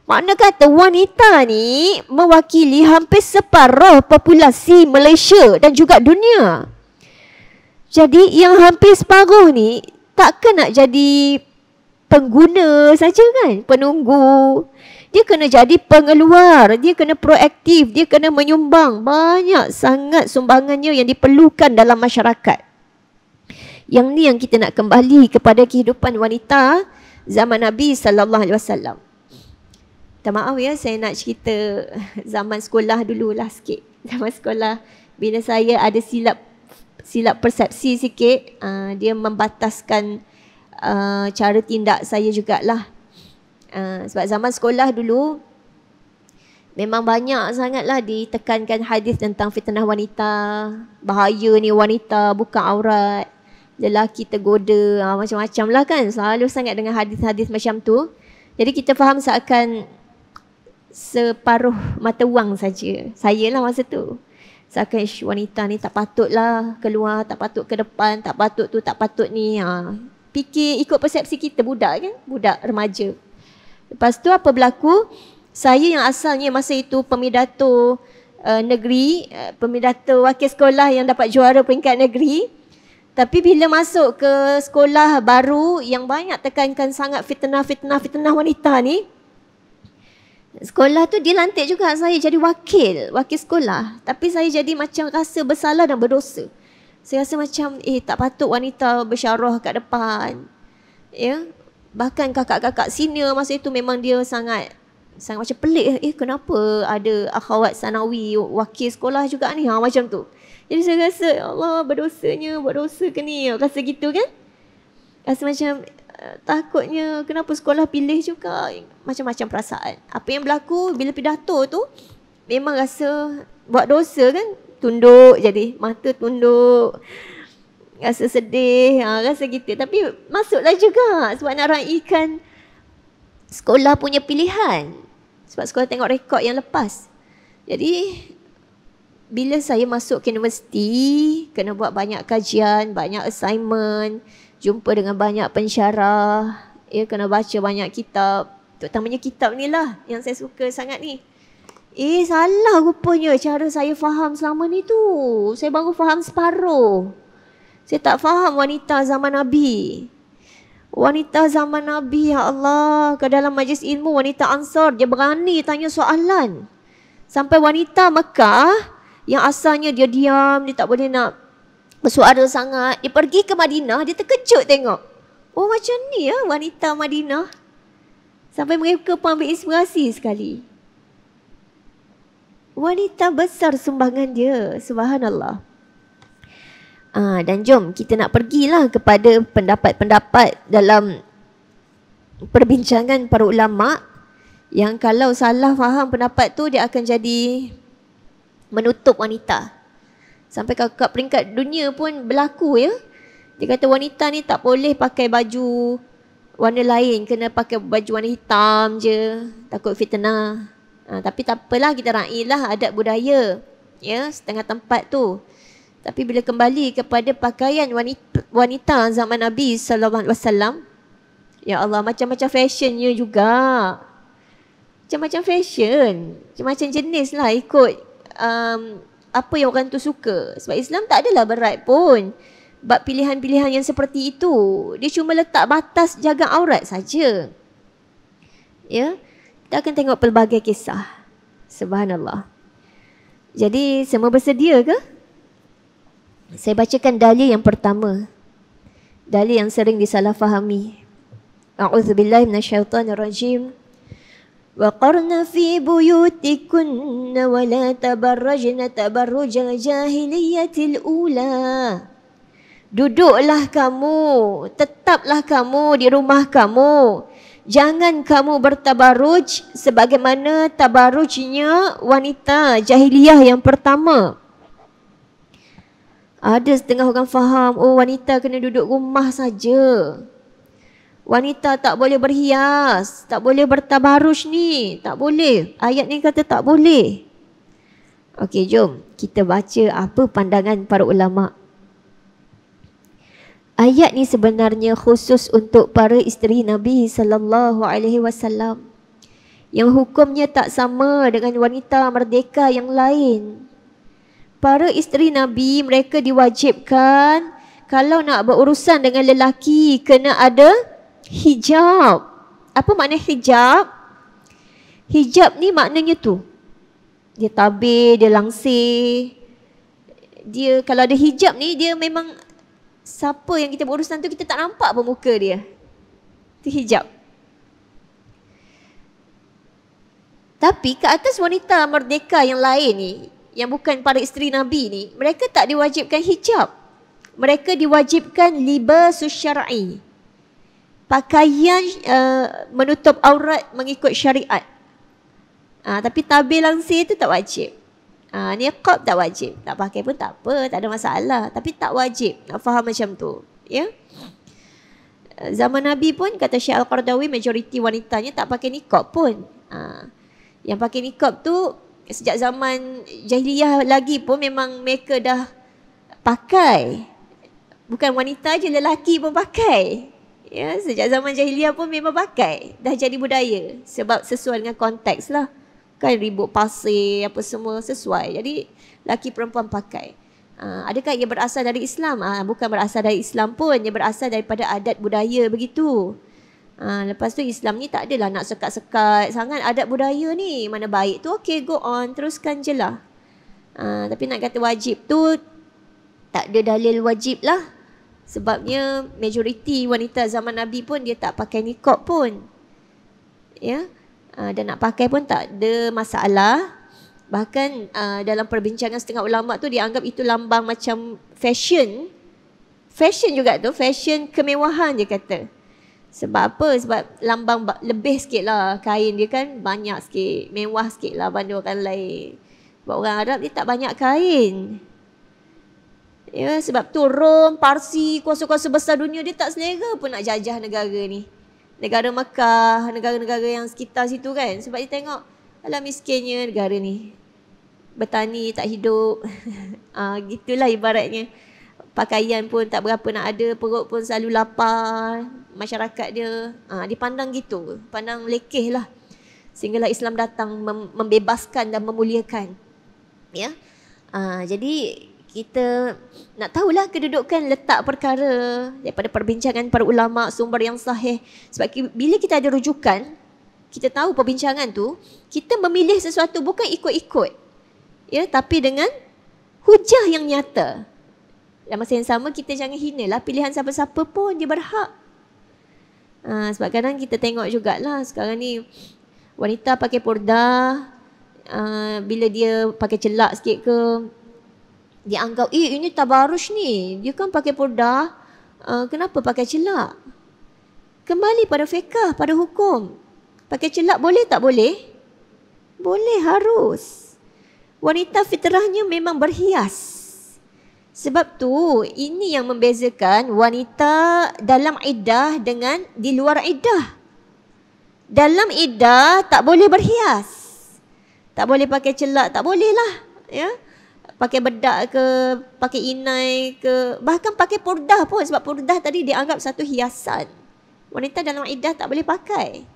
Makna kata wanita ni Mewakili hampir separuh populasi Malaysia dan juga dunia Jadi yang hampir separuh ni Takkan nak jadi pengguna saja kan Penunggu dia kena jadi pengeluar, dia kena proaktif, dia kena menyumbang. Banyak sangat sumbangannya yang diperlukan dalam masyarakat. Yang ni yang kita nak kembali kepada kehidupan wanita zaman Nabi sallallahu alaihi wasallam. Tak maaf ya, saya nak cerita zaman sekolah dulu dululah sikit. Zaman sekolah bila saya ada silap silap persepsi sikit, uh, dia membataskan uh, cara tindak saya jugalah. Ha, sebab zaman sekolah dulu memang banyak sangatlah ditekankan hadis tentang fitnah wanita, bahaya ni wanita buka aurat, lelaki tergoda, ha, macam-macam lah kan. Selalu sangat dengan hadis-hadis macam tu. Jadi kita faham seakan separuh mata wang saja. Saya lah masa tu. Seakan ish, wanita ni tak patut lah keluar, tak patut ke depan, tak patut tu, tak patut ni. Ha. Fikir ikut persepsi kita budak kan? Budak remaja. Lepas tu apa berlaku? Saya yang asalnya masa itu pemidato uh, eh, negeri, uh, eh, pemidato wakil sekolah yang dapat juara peringkat negeri. Tapi bila masuk ke sekolah baru yang banyak tekankan sangat fitnah-fitnah-fitnah wanita ni, sekolah tu dilantik juga saya jadi wakil, wakil sekolah. Tapi saya jadi macam rasa bersalah dan berdosa. Saya rasa macam eh tak patut wanita bersyarah kat depan. Ya, bahkan kakak-kakak senior masa itu memang dia sangat sangat macam pelik eh, eh kenapa ada akhwat sanawi wakil sekolah juga ni ha macam tu jadi saya rasa ya Allah berdosanya buat dosa ke ni ha, rasa gitu kan rasa macam eh, takutnya kenapa sekolah pilih juga macam-macam perasaan apa yang berlaku bila pidato tu memang rasa buat dosa kan tunduk jadi mata tunduk rasa sedih, ha, rasa gitu. Tapi masuklah juga sebab nak raikan sekolah punya pilihan. Sebab sekolah tengok rekod yang lepas. Jadi, bila saya masuk ke universiti, kena buat banyak kajian, banyak assignment, jumpa dengan banyak pensyarah, ya, kena baca banyak kitab. Terutamanya kitab ni lah yang saya suka sangat ni. Eh, salah rupanya cara saya faham selama ni tu. Saya baru faham separuh. Saya tak faham wanita zaman Nabi. Wanita zaman Nabi, ya Allah. Ke dalam majlis ilmu, wanita ansar. Dia berani tanya soalan. Sampai wanita Mekah, yang asalnya dia diam, dia tak boleh nak bersuara sangat. Dia pergi ke Madinah, dia terkejut tengok. Oh macam ni ya wanita Madinah. Sampai mereka pun ambil inspirasi sekali. Wanita besar sumbangan dia. Subhanallah. Ah, dan jom kita nak pergilah kepada pendapat-pendapat dalam perbincangan para ulama yang kalau salah faham pendapat tu dia akan jadi menutup wanita. Sampai kat, kat peringkat dunia pun berlaku ya. Dia kata wanita ni tak boleh pakai baju warna lain. Kena pakai baju warna hitam je. Takut fitnah. Ha, tapi tak apalah kita raih lah adat budaya. Ya setengah tempat tu. Tapi bila kembali kepada pakaian wanita, wanita zaman Nabi sallallahu alaihi wasallam, ya Allah macam-macam fashionnya juga. Macam-macam fashion, macam-macam jenis lah ikut um, apa yang orang tu suka. Sebab Islam tak adalah berat pun. Bab pilihan-pilihan yang seperti itu, dia cuma letak batas jaga aurat saja. Ya, kita akan tengok pelbagai kisah. Subhanallah. Jadi semua bersedia ke? Saya bacakan dalil yang pertama. Dalil yang sering disalahfahami. A'udzubillahi minasyaitonirrajim. وقرن في بيوتكن ولا تبرجن تبرج الجاهلية الأولى Duduklah kamu, tetaplah kamu di rumah kamu. Jangan kamu bertabaruj sebagaimana tabarujnya wanita jahiliyah yang pertama. Ada setengah orang faham, oh wanita kena duduk rumah saja. Wanita tak boleh berhias, tak boleh bertabarush ni, tak boleh. Ayat ni kata tak boleh. Okey, jom kita baca apa pandangan para ulama. Ayat ni sebenarnya khusus untuk para isteri Nabi sallallahu alaihi wasallam yang hukumnya tak sama dengan wanita merdeka yang lain Para isteri Nabi mereka diwajibkan kalau nak berurusan dengan lelaki kena ada hijab. Apa makna hijab? Hijab ni maknanya tu. Dia tabir, dia langsir. Dia kalau ada hijab ni dia memang siapa yang kita berurusan tu kita tak nampak pun muka dia. Itu hijab. Tapi ke atas wanita merdeka yang lain ni, yang bukan para isteri Nabi ni, mereka tak diwajibkan hijab. Mereka diwajibkan libas syar'i. Pakaian uh, menutup aurat mengikut syariat. Uh, tapi tabir langsir tu tak wajib. Uh, niqab tak wajib. Tak pakai pun tak apa, tak ada masalah. Tapi tak wajib. Nak faham macam tu. Ya? Yeah? Zaman Nabi pun kata Syekh Al-Qardawi majoriti wanitanya tak pakai nikab pun. Uh, yang pakai nikab tu sejak zaman jahiliyah lagi pun memang mereka dah pakai bukan wanita je lelaki pun pakai ya sejak zaman jahiliyah pun memang pakai dah jadi budaya sebab sesuai dengan konteks lah kan ribut pasir apa semua sesuai jadi lelaki perempuan pakai Uh, adakah ia berasal dari Islam? Uh, bukan berasal dari Islam pun. Ia berasal daripada adat budaya begitu. Ha, lepas tu Islam ni tak adalah nak sekat-sekat sangat adat budaya ni. Mana baik tu okey go on teruskan je lah. Ha, tapi nak kata wajib tu tak ada dalil wajib lah. Sebabnya majoriti wanita zaman Nabi pun dia tak pakai nikab pun. Ya. Ha, dan nak pakai pun tak ada masalah. Bahkan uh, dalam perbincangan setengah ulama tu dianggap itu lambang macam fashion. Fashion juga tu, fashion kemewahan dia kata. Sebab apa? Sebab lambang lebih sikit lah kain dia kan banyak sikit. Mewah sikit lah banding orang lain. Sebab orang Arab dia tak banyak kain. Ya, sebab tu Rom, Parsi, kuasa-kuasa besar dunia dia tak selera pun nak jajah negara ni. Negara Mekah, negara-negara yang sekitar situ kan. Sebab dia tengok alam miskinnya negara ni. Bertani tak hidup. ah, gitulah ibaratnya. Pakaian pun tak berapa nak ada, perut pun selalu lapar masyarakat dia uh, ha, dipandang gitu pandang lekeh lah sehinggalah Islam datang mem- membebaskan dan memuliakan ya uh, jadi kita nak tahulah kedudukan letak perkara daripada perbincangan para ulama sumber yang sahih sebab bila kita ada rujukan kita tahu perbincangan tu kita memilih sesuatu bukan ikut-ikut ya tapi dengan hujah yang nyata dalam masa yang sama kita jangan hina lah pilihan siapa-siapa pun dia berhak Ha, sebab kadang kita tengok juga lah sekarang ni wanita pakai porda uh, bila dia pakai celak sikit ke dia anggap eh ini tabarush ni dia kan pakai porda uh, kenapa pakai celak kembali pada fiqah pada hukum pakai celak boleh tak boleh boleh harus wanita fitrahnya memang berhias sebab tu ini yang membezakan wanita dalam iddah dengan di luar iddah. Dalam iddah tak boleh berhias. Tak boleh pakai celak, tak boleh lah. Ya? Pakai bedak ke, pakai inai ke, bahkan pakai purdah pun. Sebab purdah tadi dianggap satu hiasan. Wanita dalam iddah tak boleh pakai.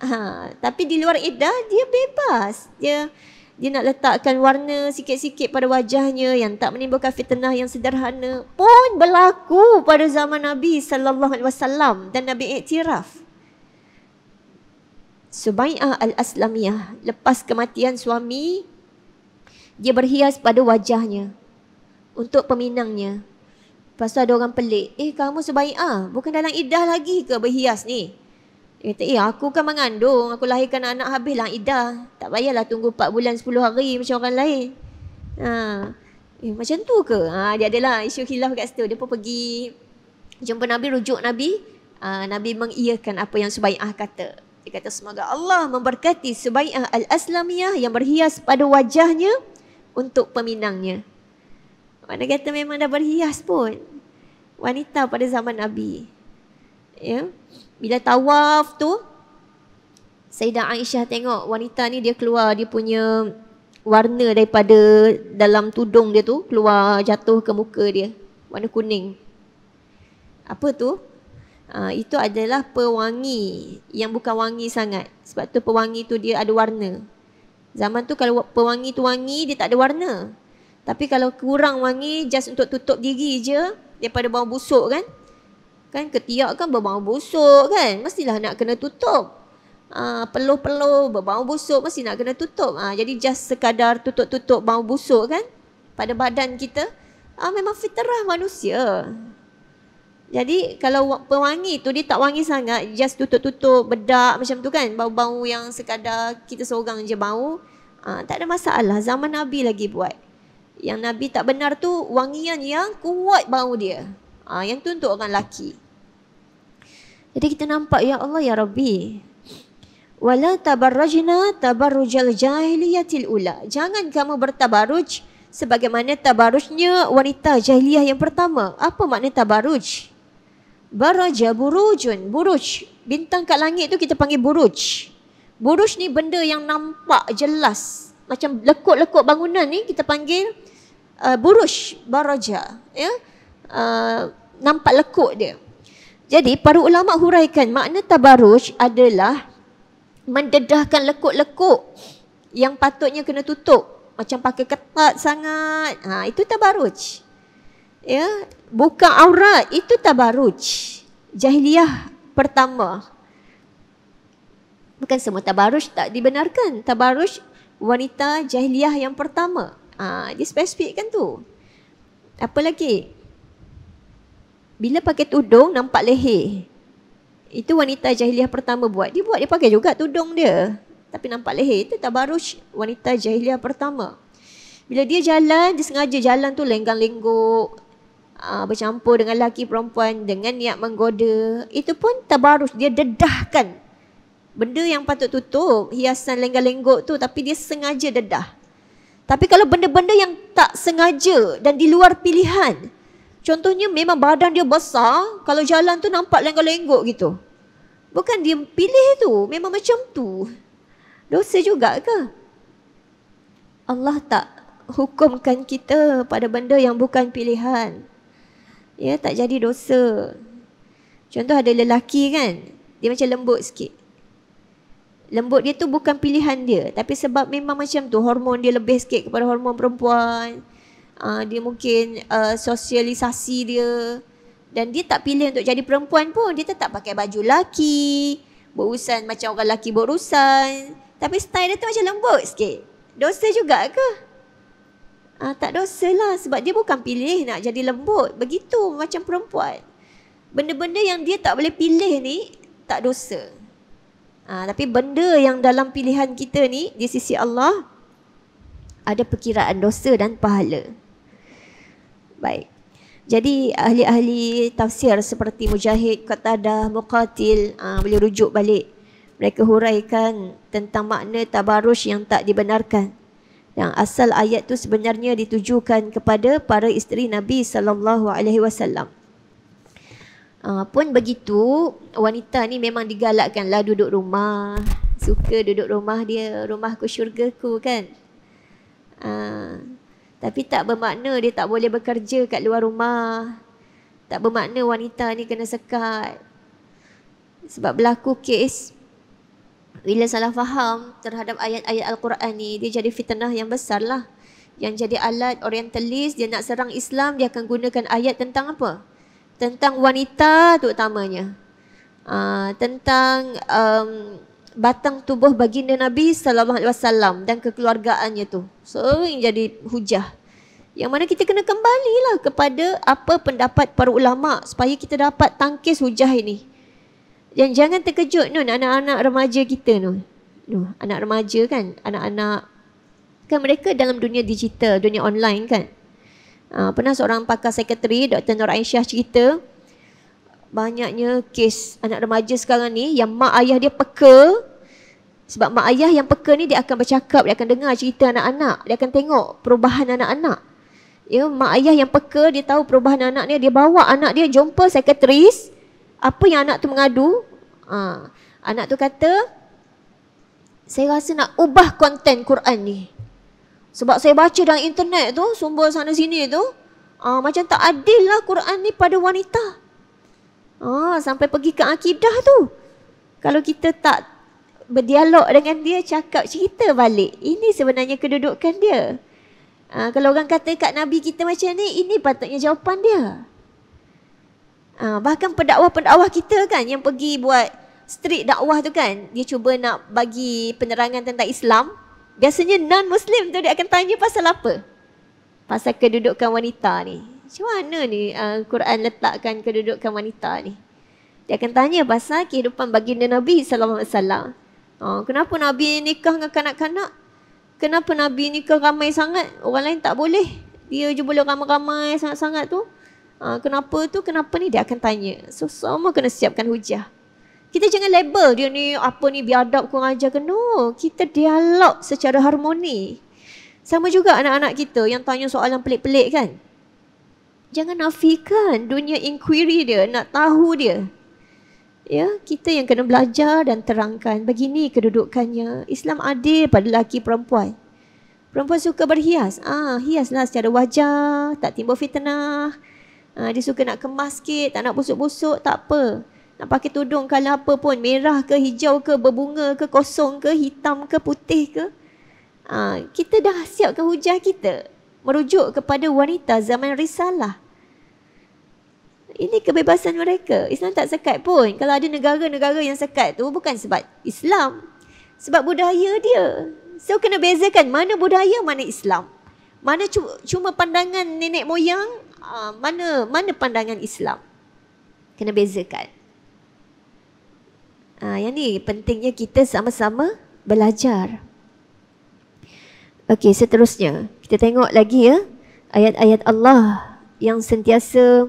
Ha, tapi di luar iddah dia bebas. Dia... Ya? dia nak letakkan warna sikit-sikit pada wajahnya yang tak menimbulkan fitnah yang sederhana pun berlaku pada zaman Nabi sallallahu alaihi wasallam dan Nabi iktiraf. Subai'ah al-Aslamiyah lepas kematian suami dia berhias pada wajahnya untuk peminangnya. Lepas tu ada orang pelik, "Eh, kamu Subai'ah, bukan dalam iddah lagi ke berhias ni?" Dia kata, eh aku kan mengandung. Aku lahirkan anak habis lah idah. Tak payahlah tunggu 4 bulan 10 hari macam orang lain. Ha. Eh, macam tu ke? Ha, dia adalah isu hilaf kat situ. Dia pun pergi jumpa Nabi, rujuk Nabi. Ha, Nabi mengiyakan apa yang Subai'ah kata. Dia kata, semoga Allah memberkati Subai'ah Al-Aslamiyah yang berhias pada wajahnya untuk peminangnya. Mana kata memang dah berhias pun. Wanita pada zaman Nabi. Ya. Yeah? Bila tawaf tu Sayyidah Aisyah tengok wanita ni dia keluar dia punya warna daripada dalam tudung dia tu keluar jatuh ke muka dia warna kuning. Apa tu? Uh, itu adalah pewangi yang bukan wangi sangat. Sebab tu pewangi tu dia ada warna. Zaman tu kalau pewangi tu wangi dia tak ada warna. Tapi kalau kurang wangi just untuk tutup diri je daripada bau busuk kan Kan ketiak kan berbau busuk kan. Mestilah nak kena tutup. Uh, peluh-peluh berbau busuk mesti nak kena tutup. Uh, jadi just sekadar tutup-tutup bau busuk kan. Pada badan kita. Uh, memang fitrah manusia. Jadi kalau pewangi tu dia tak wangi sangat. Just tutup-tutup bedak macam tu kan. Bau-bau yang sekadar kita seorang je bau. Uh, tak ada masalah. Zaman Nabi lagi buat. Yang Nabi tak benar tu wangian yang kuat bau dia. Ah, yang tu untuk orang lelaki. Jadi kita nampak ya Allah ya Rabbi. Wala tabarrajna tabarrujal jahiliyatil ula. Jangan kamu bertabaruj sebagaimana tabarujnya wanita jahiliyah yang pertama. Apa makna tabaruj? Baraja burujun. Buruj. Bintang kat langit tu kita panggil buruj. Buruj ni benda yang nampak jelas. Macam lekuk-lekuk bangunan ni kita panggil uh, buruj. Baraja. Ya? Uh, nampak lekuk dia. Jadi para ulama huraikan makna tabarruj adalah mendedahkan lekuk-lekuk yang patutnya kena tutup macam pakai ketat sangat. Ha itu tabarruj. Ya, buka aurat itu tabarruj. Jahiliyah pertama. Bukan semua tabarruj tak dibenarkan. Tabarruj wanita jahiliyah yang pertama. Ha dia tu. Apa lagi? Bila pakai tudung nampak leher. Itu wanita jahiliah pertama buat. Dia buat dia pakai juga tudung dia. Tapi nampak leher. Itu tak tabarruj wanita jahiliah pertama. Bila dia jalan, dia sengaja jalan tu lenggang-lenggok. Aa, ah, bercampur dengan lelaki perempuan dengan niat menggoda. Itu pun tabarruj. Dia dedahkan benda yang patut tutup, hiasan lenggang-lenggok tu tapi dia sengaja dedah. Tapi kalau benda-benda yang tak sengaja dan di luar pilihan Contohnya memang badan dia besar, kalau jalan tu nampak lenggok-lenggok gitu. Bukan dia pilih tu, memang macam tu. Dosa juga ke? Allah tak hukumkan kita pada benda yang bukan pilihan. Ya, tak jadi dosa. Contoh ada lelaki kan, dia macam lembut sikit. Lembut dia tu bukan pilihan dia, tapi sebab memang macam tu, hormon dia lebih sikit kepada hormon perempuan uh, dia mungkin uh, sosialisasi dia dan dia tak pilih untuk jadi perempuan pun dia tetap pakai baju laki berurusan macam orang laki berurusan tapi style dia tu macam lembut sikit dosa juga ke uh, tak dosa lah sebab dia bukan pilih nak jadi lembut begitu macam perempuan benda-benda yang dia tak boleh pilih ni tak dosa Ha, tapi benda yang dalam pilihan kita ni di sisi Allah ada perkiraan dosa dan pahala baik. Jadi ahli-ahli tafsir seperti Mujahid, Qatadah, Muqatil uh, boleh rujuk balik. Mereka huraikan tentang makna tabarush yang tak dibenarkan. Yang asal ayat tu sebenarnya ditujukan kepada para isteri Nabi sallallahu alaihi wasallam. Ah, pun begitu, wanita ni memang digalakkanlah duduk rumah. Suka duduk rumah dia, rumahku syurgaku kan. Uh, tapi tak bermakna dia tak boleh bekerja kat luar rumah. Tak bermakna wanita ni kena sekat. Sebab berlaku kes bila salah faham terhadap ayat-ayat Al-Quran ni, dia jadi fitnah yang besar lah. Yang jadi alat orientalis, dia nak serang Islam, dia akan gunakan ayat tentang apa? Tentang wanita terutamanya. Uh, ah, tentang um, batang tubuh baginda Nabi sallallahu alaihi wasallam dan kekeluargaannya tu sering jadi hujah. Yang mana kita kena kembalilah kepada apa pendapat para ulama supaya kita dapat tangkis hujah ini. Dan jangan terkejut nun anak-anak remaja kita nun. Nun, anak remaja kan, anak-anak kan mereka dalam dunia digital, dunia online kan. Uh, pernah seorang pakar sekretari Dr. Nur Aisyah cerita, banyaknya kes anak remaja sekarang ni yang mak ayah dia peka sebab mak ayah yang peka ni dia akan bercakap, dia akan dengar cerita anak-anak, dia akan tengok perubahan anak-anak. Ya, mak ayah yang peka dia tahu perubahan anak dia, dia bawa anak dia jumpa sekretaris, apa yang anak tu mengadu? Ha. anak tu kata saya rasa nak ubah konten Quran ni. Sebab saya baca dalam internet tu, sumber sana sini tu, ha, macam tak adil lah Quran ni pada wanita. Oh, sampai pergi ke akidah tu. Kalau kita tak berdialog dengan dia, cakap cerita balik. Ini sebenarnya kedudukan dia. Ah, kalau orang kata kat Nabi kita macam ni, ini patutnya jawapan dia. Ah, bahkan pendakwah-pendakwah kita kan yang pergi buat street dakwah tu kan, dia cuba nak bagi penerangan tentang Islam. Biasanya non-Muslim tu dia akan tanya pasal apa? Pasal kedudukan wanita ni macam mana ni uh, Quran letakkan kedudukan wanita ni? Dia akan tanya pasal kehidupan baginda Nabi SAW. Uh, oh, kenapa Nabi nikah dengan kanak-kanak? Kenapa Nabi nikah ramai sangat? Orang lain tak boleh. Dia je boleh ramai-ramai sangat-sangat tu. Uh, kenapa tu? Kenapa ni? Dia akan tanya. So, semua kena siapkan hujah. Kita jangan label dia ni apa ni biadab kurang ajar ke. No, kita dialog secara harmoni. Sama juga anak-anak kita yang tanya soalan pelik-pelik kan jangan nafikan dunia inquiry dia, nak tahu dia. Ya, kita yang kena belajar dan terangkan begini kedudukannya. Islam adil pada lelaki perempuan. Perempuan suka berhias. Ah, hiaslah secara wajah tak timbul fitnah. Ah, dia suka nak kemas sikit, tak nak busuk-busuk, tak apa. Nak pakai tudung kalau apa pun, merah ke, hijau ke, berbunga ke, kosong ke, hitam ke, putih ke. Ah, kita dah siapkan hujah kita. Merujuk kepada wanita zaman risalah ini kebebasan mereka. Islam tak sekat pun. Kalau ada negara-negara yang sekat tu bukan sebab Islam. Sebab budaya dia. So kena bezakan mana budaya, mana Islam. Mana cuma pandangan nenek moyang, ah, mana mana pandangan Islam. Kena bezakan. Ah, yang ni pentingnya kita sama-sama belajar. Okey, seterusnya. Kita tengok lagi ya. Ayat-ayat Allah yang sentiasa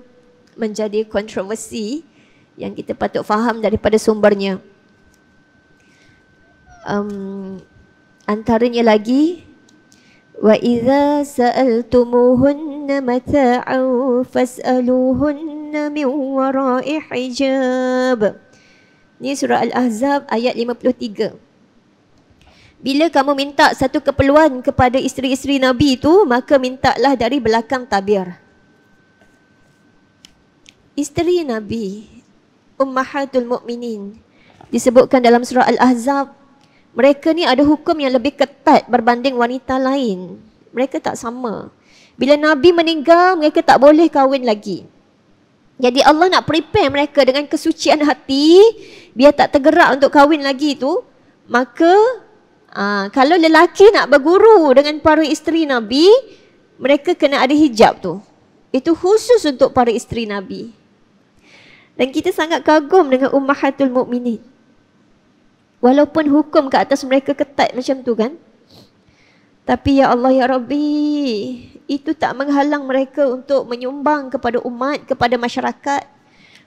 menjadi kontroversi yang kita patut faham daripada sumbernya. Um, antaranya lagi wa idza sa'altumuhunna mata'a fas'aluhunna min wara'i hijab. Ini surah Al-Ahzab ayat 53. Bila kamu minta satu keperluan kepada isteri-isteri Nabi itu, maka mintalah dari belakang tabir isteri Nabi Ummahatul Mukminin disebutkan dalam surah Al-Ahzab mereka ni ada hukum yang lebih ketat berbanding wanita lain mereka tak sama bila Nabi meninggal mereka tak boleh kahwin lagi jadi Allah nak prepare mereka dengan kesucian hati biar tak tergerak untuk kahwin lagi tu maka aa, ah, kalau lelaki nak berguru dengan para isteri Nabi mereka kena ada hijab tu itu khusus untuk para isteri Nabi. Dan kita sangat kagum dengan ummahatul mukminin. Walaupun hukum ke atas mereka ketat macam tu kan? Tapi ya Allah ya Rabbi, itu tak menghalang mereka untuk menyumbang kepada umat, kepada masyarakat.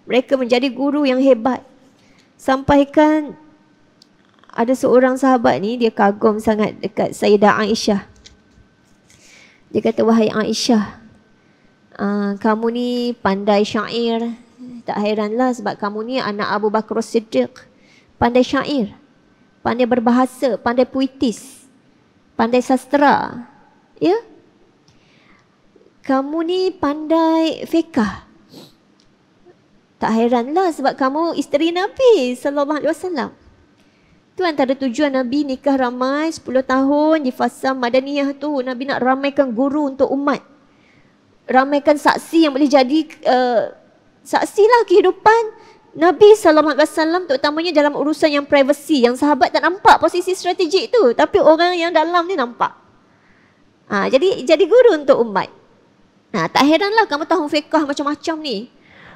Mereka menjadi guru yang hebat. Sampaikan ada seorang sahabat ni dia kagum sangat dekat Sayyidah Aisyah. Dia kata wahai Aisyah, uh, kamu ni pandai syair, tak heranlah sebab kamu ni anak Abu Bakar Siddiq. Pandai syair. Pandai berbahasa. Pandai puitis. Pandai sastra. Ya? Kamu ni pandai fiqah. Tak heranlah sebab kamu isteri Nabi sallallahu alaihi wasallam. Itu antara tujuan Nabi nikah ramai 10 tahun di fasa Madaniyah tu Nabi nak ramaikan guru untuk umat. Ramaikan saksi yang boleh jadi uh, saksilah kehidupan Nabi sallallahu alaihi wasallam terutamanya dalam urusan yang privasi, yang sahabat tak nampak posisi strategik tu tapi orang yang dalam ni nampak. Ha, jadi jadi guru untuk umat. Ha, tak heranlah kamu tahu fiqh macam-macam ni.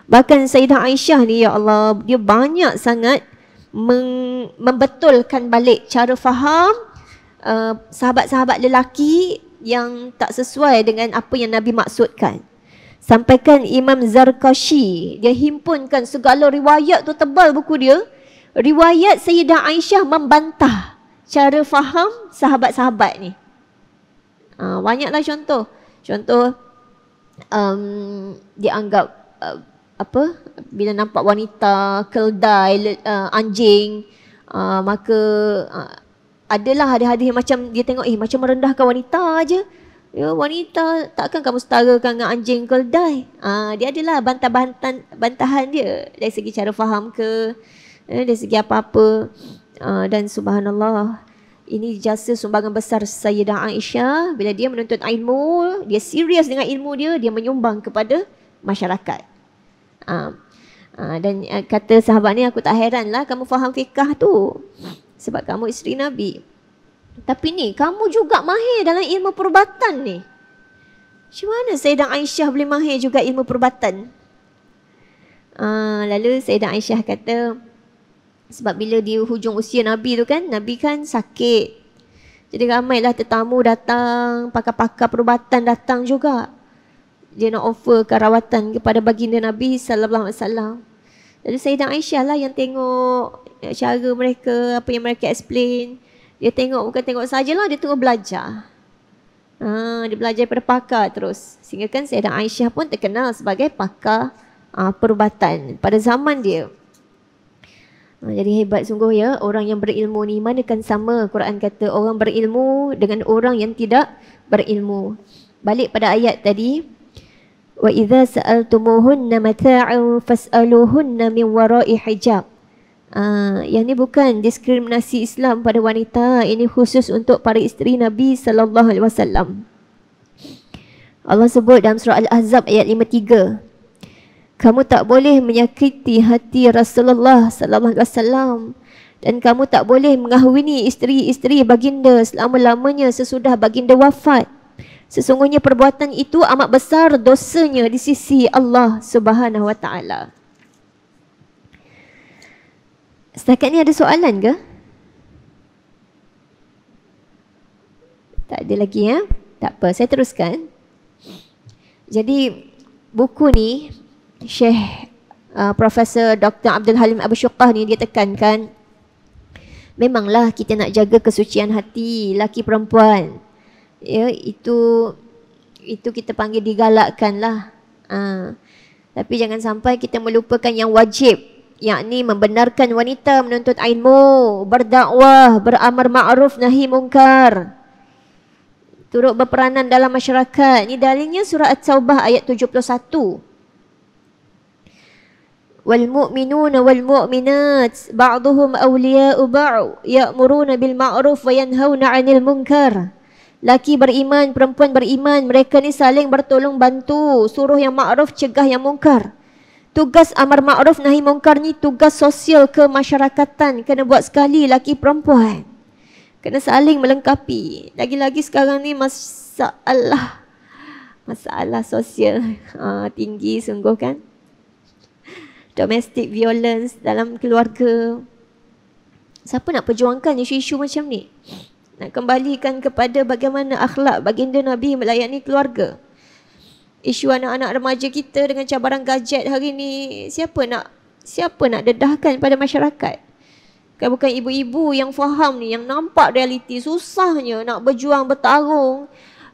Bahkan Sayyidah Aisyah ni ya Allah dia banyak sangat membetulkan balik cara faham uh, sahabat-sahabat lelaki yang tak sesuai dengan apa yang Nabi maksudkan. Sampaikan Imam Zarkashi Dia himpunkan segala riwayat tu tebal buku dia Riwayat Sayyidah Aisyah membantah Cara faham sahabat-sahabat ni ha, Banyaklah contoh Contoh um, Dianggap uh, Apa Bila nampak wanita Keldai uh, Anjing uh, Maka uh, Adalah hadis-hadis macam Dia tengok eh macam merendahkan wanita aje. Ya, wanita takkan kamu setarakan dengan anjing keldai. Ah, dia adalah bantahan bantahan dia dari segi cara faham ke eh, dari segi apa-apa. Ah, dan subhanallah ini jasa sumbangan besar Sayyidah Aisyah bila dia menuntut ilmu, dia serius dengan ilmu dia, dia menyumbang kepada masyarakat. Ah, ah, dan ah, kata sahabat ni aku tak heranlah kamu faham fikah tu. Sebab kamu isteri Nabi. Tapi ni, kamu juga mahir dalam ilmu perubatan ni. Macam mana Sayyidah Aisyah boleh mahir juga ilmu perubatan? Uh, lalu Sayyidah Aisyah kata, sebab bila di hujung usia Nabi tu kan, Nabi kan sakit. Jadi ramailah tetamu datang, pakar-pakar perubatan datang juga. Dia nak offerkan rawatan kepada baginda Nabi Sallallahu Alaihi Wasallam. Lalu Sayyidah Aisyah lah yang tengok eh, cara mereka, apa yang mereka explain. Dia tengok bukan tengok sajalah dia tengok belajar. Ha, dia belajar daripada pakar terus. Sehingga kan saya dan Aisyah pun terkenal sebagai pakar ha, perubatan pada zaman dia. Ha, jadi hebat sungguh ya orang yang berilmu ni mana kan sama Quran kata orang berilmu dengan orang yang tidak berilmu. Balik pada ayat tadi wa idza sa'altumuhunna mata'an fas'aluhunna min wara'i hijab Ah, yang ni bukan diskriminasi Islam pada wanita ini khusus untuk para isteri Nabi sallallahu alaihi wasallam Allah sebut dalam surah Al-Ahzab ayat 53 Kamu tak boleh menyakiti hati Rasulullah sallallahu alaihi wasallam dan kamu tak boleh mengahwini isteri-isteri baginda selama-lamanya sesudah baginda wafat Sesungguhnya perbuatan itu amat besar dosanya di sisi Allah Subhanahu wa taala Setakat ni ada soalan ke? Tak ada lagi ya? Tak apa, saya teruskan. Jadi buku ni Syekh uh, Profesor Dr. Abdul Halim Abu Syuqah ni dia tekankan memanglah kita nak jaga kesucian hati laki perempuan. Ya, itu itu kita panggil digalakkanlah. Uh, tapi jangan sampai kita melupakan yang wajib yakni membenarkan wanita menuntut ilmu, berdakwah, beramar ma'ruf nahi mungkar. Turut berperanan dalam masyarakat. Ini dalilnya surah At-Taubah ayat 71. Wal mu'minuna wal mu'minat ba'dhum awliya'u ba'd ya'muruna bil ma'ruf wa yanhauna 'anil munkar. Laki beriman, perempuan beriman, mereka ni saling bertolong bantu, suruh yang ma'ruf, cegah yang mungkar. Tugas amar ma'ruf nahi mungkar ni tugas sosial ke masyarakatan. Kena buat sekali laki perempuan. Kena saling melengkapi. Lagi-lagi sekarang ni masalah. Masalah sosial ha, tinggi sungguh kan. Domestic violence dalam keluarga. Siapa nak perjuangkan isu-isu macam ni? Nak kembalikan kepada bagaimana akhlak baginda Nabi melayani Keluarga isu anak-anak remaja kita dengan cabaran gadget hari ini siapa nak siapa nak dedahkan pada masyarakat kan bukan ibu-ibu yang faham ni yang nampak realiti susahnya nak berjuang bertarung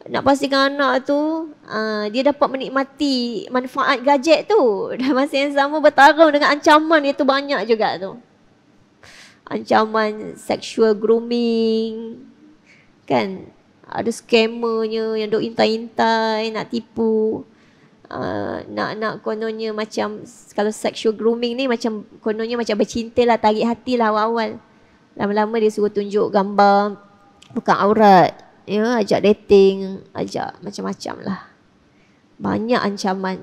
nak pastikan anak tu uh, dia dapat menikmati manfaat gadget tu dan masa yang sama bertarung dengan ancaman itu banyak juga tu ancaman sexual grooming kan ada scammernya yang duk intai-intai nak tipu uh, nak nak kononnya macam kalau sexual grooming ni macam kononnya macam bercinta lah tarik hati lah awal-awal lama-lama dia suruh tunjuk gambar buka aurat ya ajak dating ajak macam-macam lah banyak ancaman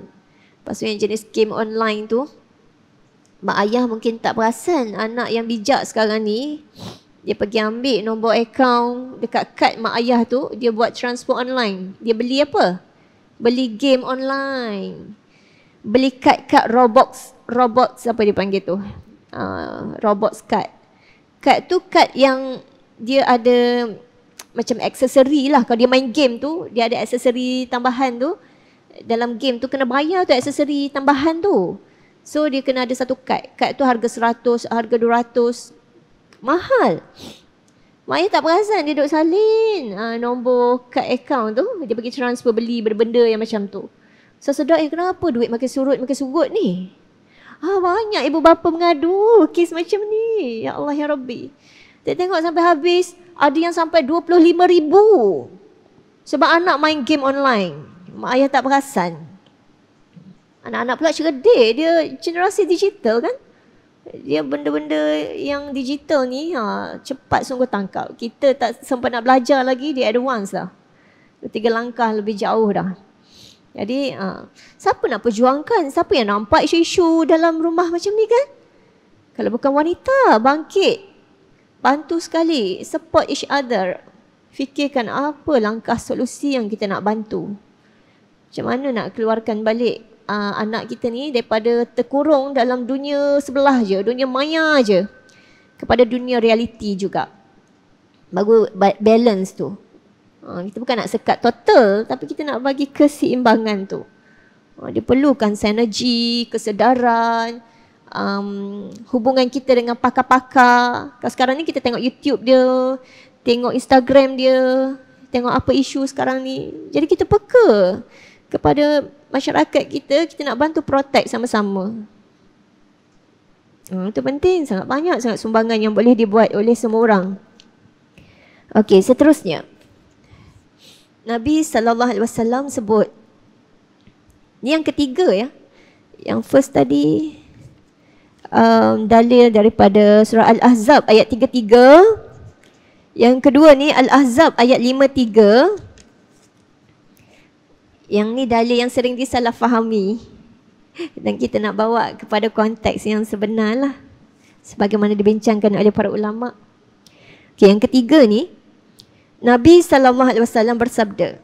lepas tu yang jenis game online tu mak ayah mungkin tak perasan anak yang bijak sekarang ni dia pergi ambil nombor akaun dekat kad mak ayah tu, dia buat transfer online. Dia beli apa? Beli game online. Beli kad-kad Roblox, Roblox apa dia panggil tu? Uh, Roblox card. Kad tu kad yang dia ada macam aksesori lah. Kalau dia main game tu, dia ada aksesori tambahan tu. Dalam game tu kena bayar tu aksesori tambahan tu. So dia kena ada satu kad. Kad tu harga 100, harga 200. Mahal. Mak ayah tak perasan dia duduk salin uh, nombor kad akaun tu. Dia pergi transfer beli benda-benda yang macam tu. So sedap eh kenapa duit makin surut makin surut ni? Ha ah, banyak ibu bapa mengadu kes macam ni. Ya Allah ya Rabbi. Dia tengok sampai habis ada yang sampai 25 ribu. Sebab anak main game online. Mak ayah tak perasan. Anak-anak pula cerdik. Dia generasi digital kan? dia benda-benda yang digital ni ha, cepat sungguh tangkap. Kita tak sempat nak belajar lagi, dia advance lah. Tiga langkah lebih jauh dah. Jadi, ha, siapa nak perjuangkan? Siapa yang nampak isu-isu dalam rumah macam ni kan? Kalau bukan wanita, bangkit. Bantu sekali. Support each other. Fikirkan apa langkah solusi yang kita nak bantu. Macam mana nak keluarkan balik uh, anak kita ni daripada terkurung dalam dunia sebelah je, dunia maya je kepada dunia realiti juga. Bagu balance tu. Uh, kita bukan nak sekat total tapi kita nak bagi keseimbangan tu. Uh, dia perlukan sinergi, kesedaran um, hubungan kita dengan pakar-pakar. Kalau sekarang ni kita tengok YouTube dia, tengok Instagram dia, tengok apa isu sekarang ni. Jadi kita peka kepada masyarakat kita kita nak bantu protect sama-sama. Hmm, itu penting sangat banyak sangat sumbangan yang boleh dibuat oleh semua orang. Okey, seterusnya. Nabi saw sebut ni yang ketiga ya. Yang first tadi um, dalil daripada surah Al-Ahzab ayat 33. Yang kedua ni Al-Ahzab ayat 53. Yang ni dalil yang sering disalahfahami dan kita nak bawa kepada konteks yang sebenarlah sebagaimana dibincangkan oleh para ulama. Okey, yang ketiga ni Nabi saw bersabda.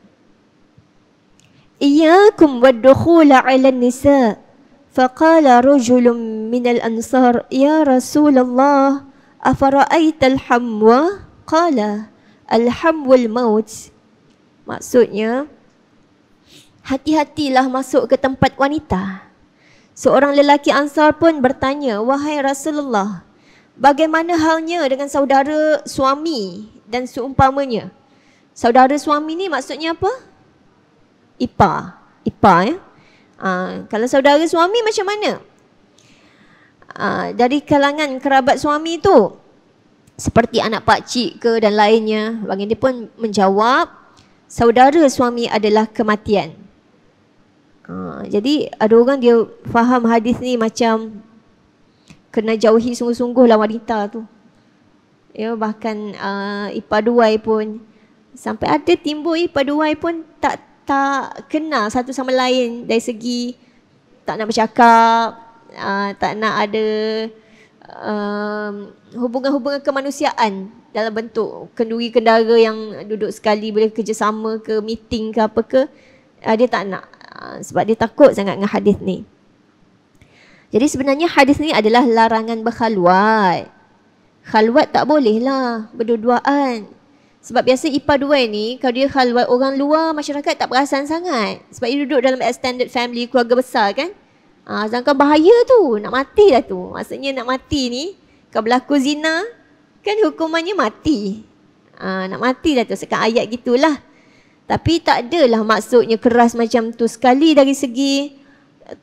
Iyyakum wadkhula 'alan nisa. Faqala rajulun min al-ansar, ya Rasulullah, afara'aita al-hamwa? Qala, al-hamwa al-maut. Maksudnya, hati-hatilah masuk ke tempat wanita. Seorang lelaki Ansar pun bertanya, "Wahai Rasulullah, bagaimana halnya dengan saudara suami dan seumpamanya?" Saudara suami ni maksudnya apa? Ipa, ipa ya. Ha, kalau saudara suami macam mana? Ha, dari kalangan kerabat suami tu seperti anak pakcik, ke dan lainnya, baginda pun menjawab, "Saudara suami adalah kematian." Uh, jadi ada orang dia faham hadis ni macam kena jauhi sungguh-sungguh lah wanita tu. Ya bahkan uh, ipaduai pun sampai ada timbul ipaduai pun tak tak kenal satu sama lain dari segi tak nak bercakap, uh, tak nak ada um, hubungan-hubungan kemanusiaan dalam bentuk kenduri kendara yang duduk sekali boleh kerjasama ke meeting ke apa ke uh, dia tak nak Ah, sebab dia takut sangat dengan hadis ni. Jadi sebenarnya hadis ni adalah larangan berkhaluat. Khaluat tak boleh lah berduaan. Sebab biasa ipar dua ni kalau dia khaluat orang luar masyarakat tak perasan sangat. Sebab dia duduk dalam extended family keluarga besar kan. Ah, sedangkan bahaya tu nak mati lah tu. Maksudnya nak mati ni kalau berlaku zina kan hukumannya mati. Ah, nak mati lah tu sekarang ayat gitulah. Tapi tak adalah maksudnya keras macam tu sekali dari segi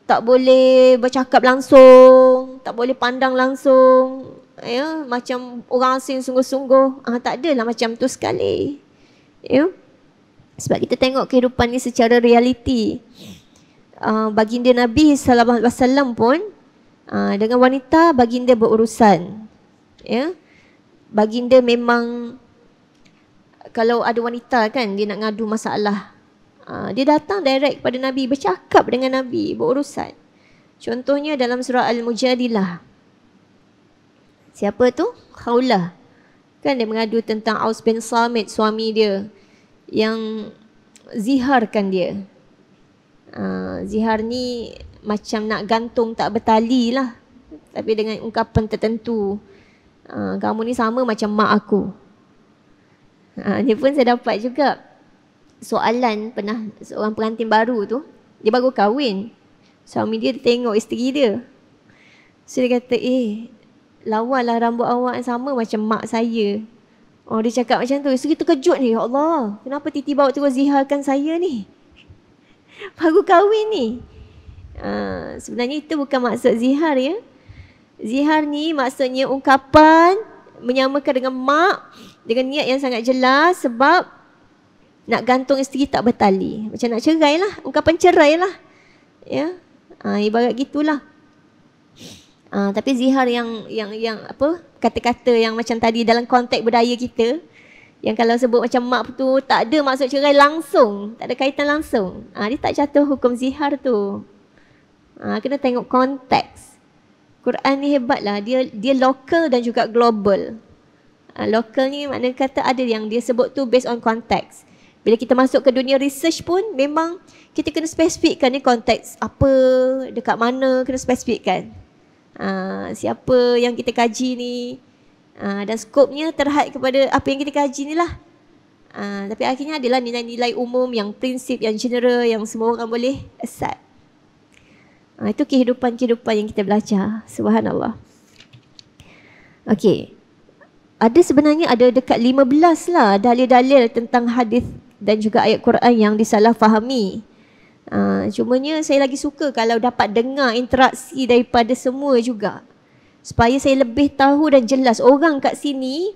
tak boleh bercakap langsung, tak boleh pandang langsung, ya, macam orang asing sungguh-sungguh. Ah tak adalah macam tu sekali. Ya. Sebab kita tengok kehidupan ni secara realiti. Uh, baginda Nabi sallallahu alaihi wasallam pun uh, dengan wanita baginda berurusan. Ya. Baginda memang kalau ada wanita kan dia nak ngadu masalah uh, dia datang direct kepada nabi bercakap dengan nabi berurusan contohnya dalam surah al-mujadilah siapa tu khaulah kan dia mengadu tentang aus bin samit suami dia yang ziharkan dia uh, zihar ni macam nak gantung tak bertali lah tapi dengan ungkapan tertentu uh, kamu ni sama macam mak aku Ha, ni pun saya dapat juga soalan pernah seorang pengantin baru tu. Dia baru kahwin. Suami dia tengok isteri dia. So dia kata, eh lawanlah rambut awak yang sama macam mak saya. Oh dia cakap macam tu. Isteri terkejut ni. Ya Allah, kenapa Titi bawa terus zihalkan saya ni? Baru kahwin ni. Ha, sebenarnya itu bukan maksud zihar ya. Zihar ni maksudnya ungkapan menyamakan dengan mak dengan niat yang sangat jelas sebab nak gantung isteri tak bertali. Macam nak cerai lah. Ungkapan cerai lah. Ya. Ha, ibarat gitulah. Ha, tapi zihar yang yang yang apa kata-kata yang macam tadi dalam konteks budaya kita yang kalau sebut macam mak tu tak ada maksud cerai langsung, tak ada kaitan langsung. Ha, dia tak jatuh hukum zihar tu. Ha, kena tengok konteks. Quran ni hebatlah. Dia dia lokal dan juga global uh, ah, local ni makna kata ada yang dia sebut tu based on context. Bila kita masuk ke dunia research pun memang kita kena spesifikkan ni konteks apa, dekat mana kena spesifikkan. Uh, ah, siapa yang kita kaji ni uh, dan skopnya terhad kepada apa yang kita kaji ni lah. Uh, tapi akhirnya adalah nilai-nilai umum yang prinsip, yang general, yang semua orang boleh accept. Uh, itu kehidupan-kehidupan yang kita belajar. Subhanallah. Okay ada sebenarnya ada dekat 15 lah dalil-dalil tentang hadis dan juga ayat Quran yang disalahfahami. Uh, cumanya saya lagi suka kalau dapat dengar interaksi daripada semua juga. Supaya saya lebih tahu dan jelas orang kat sini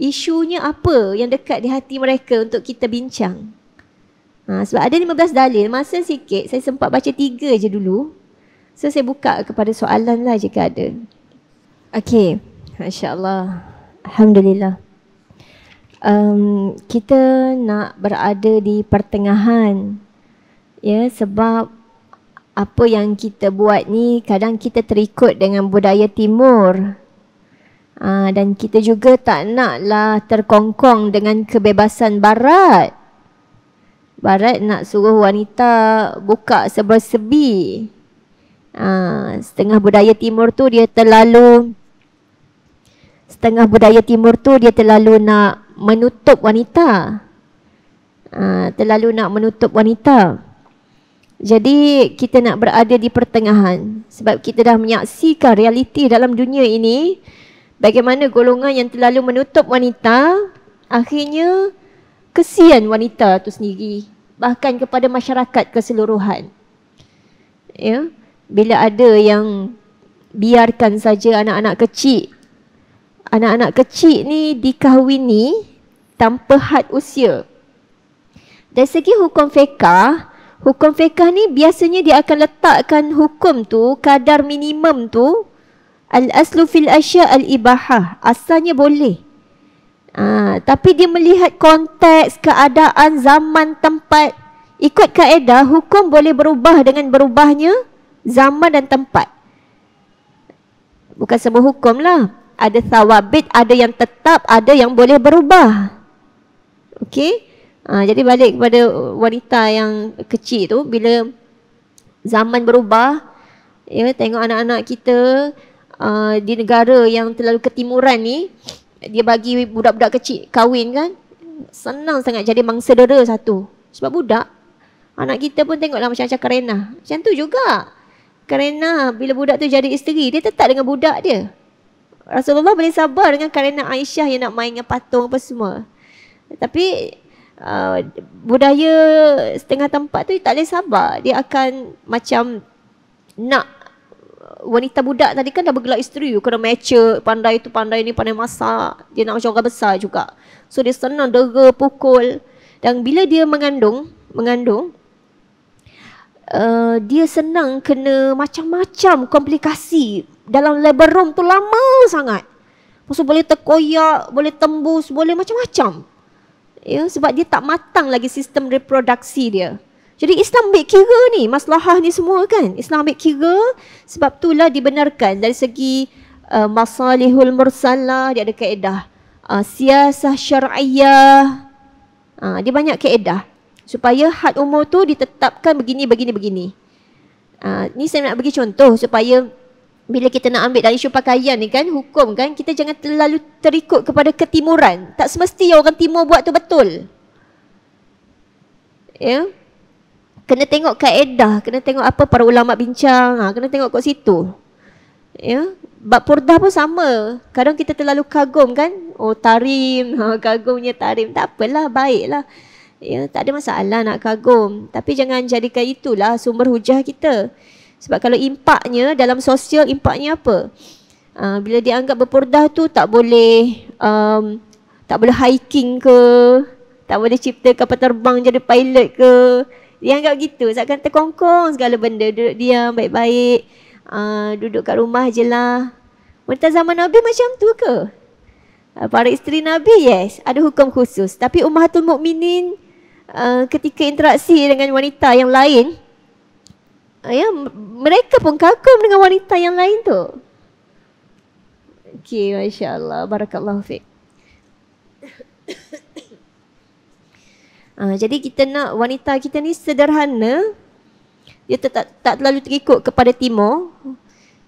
isunya apa yang dekat di hati mereka untuk kita bincang. Ha, sebab ada 15 dalil. Masa sikit saya sempat baca tiga je dulu. So saya buka kepada soalan lah jika ada. Okay. Masya Allah. Alhamdulillah. Um, kita nak berada di pertengahan. Ya, sebab apa yang kita buat ni kadang kita terikut dengan budaya timur. Uh, dan kita juga tak naklah terkongkong dengan kebebasan barat. Barat nak suruh wanita buka sebersebi. Uh, setengah budaya timur tu dia terlalu setengah budaya timur tu dia terlalu nak menutup wanita. Ha, terlalu nak menutup wanita. Jadi kita nak berada di pertengahan sebab kita dah menyaksikan realiti dalam dunia ini bagaimana golongan yang terlalu menutup wanita akhirnya kesian wanita tu sendiri bahkan kepada masyarakat keseluruhan. Ya, bila ada yang biarkan saja anak-anak kecil anak-anak kecil ni dikahwini tanpa had usia. Dari segi hukum fiqah, hukum fiqah ni biasanya dia akan letakkan hukum tu kadar minimum tu al-aslu fil asya al-ibahah, asalnya boleh. Aa, ha, tapi dia melihat konteks, keadaan, zaman, tempat. Ikut kaedah, hukum boleh berubah dengan berubahnya zaman dan tempat. Bukan semua hukum lah ada sawabit, ada yang tetap, ada yang boleh berubah. Okey? Ha, jadi balik kepada wanita yang kecil tu, bila zaman berubah, ya tengok anak-anak kita uh, di negara yang terlalu ketimuran ni, dia bagi budak-budak kecil kahwin kan, senang sangat jadi mangsa dera satu. Sebab budak, anak kita pun tengoklah macam-macam kerenah. Macam tu juga. Kerana bila budak tu jadi isteri, dia tetap dengan budak dia. Rasulullah boleh sabar dengan kerana Aisyah yang nak main dengan patung apa semua. Tapi uh, budaya setengah tempat tu tak boleh sabar. Dia akan macam nak uh, wanita budak tadi kan dah bergelak isteri kena mature pandai tu pandai ni pandai masak dia nak macam orang besar juga so dia senang dera pukul dan bila dia mengandung mengandung uh, dia senang kena macam-macam komplikasi dalam labor room tu lama sangat. Maksud boleh terkoyak, boleh tembus, boleh macam-macam. Ya, sebab dia tak matang lagi sistem reproduksi dia. Jadi Islam ambil kira ni, maslahah ni semua kan. Islam ambil kira sebab itulah dibenarkan dari segi uh, masalihul mursalah, dia ada kaedah. Uh, siasah syar'iyah, uh, dia banyak kaedah supaya had umur tu ditetapkan begini begini begini. Uh, ni saya nak bagi contoh supaya bila kita nak ambil dari isu pakaian ni kan hukum kan kita jangan terlalu terikut kepada ketimuran. Tak semestinya orang timur buat tu betul. Ya. Yeah? Kena tengok kaedah, kena tengok apa para ulama bincang, ha, kena tengok kat situ. Ya. Yeah? Bab purdah pun sama. Kadang kita terlalu kagum kan? Oh, tarim. Ha, kagumnya tarim. Tak apalah, baiklah. Ya, tak ada masalah nak kagum. Tapi jangan jadikan itulah sumber hujah kita. Sebab kalau impaknya dalam sosial, impaknya apa? Uh, bila dianggap berpurdah tu tak boleh um, tak boleh hiking ke, tak boleh cipta kapal terbang jadi pilot ke. Dianggap gitu. Saya akan terkongkong segala benda. Duduk diam baik-baik. Uh, duduk kat rumah je lah. Mentah zaman Nabi macam tu ke? Ah, para isteri Nabi, yes. Ada hukum khusus. Tapi Ummahatul Mukminin Mu'minin, uh, ketika interaksi dengan wanita yang lain uh, ya mereka pun kagum dengan wanita yang lain tu okey masyaallah, allah barakallahu fiik uh, jadi kita nak wanita kita ni sederhana dia tak tak terlalu terikut kepada timur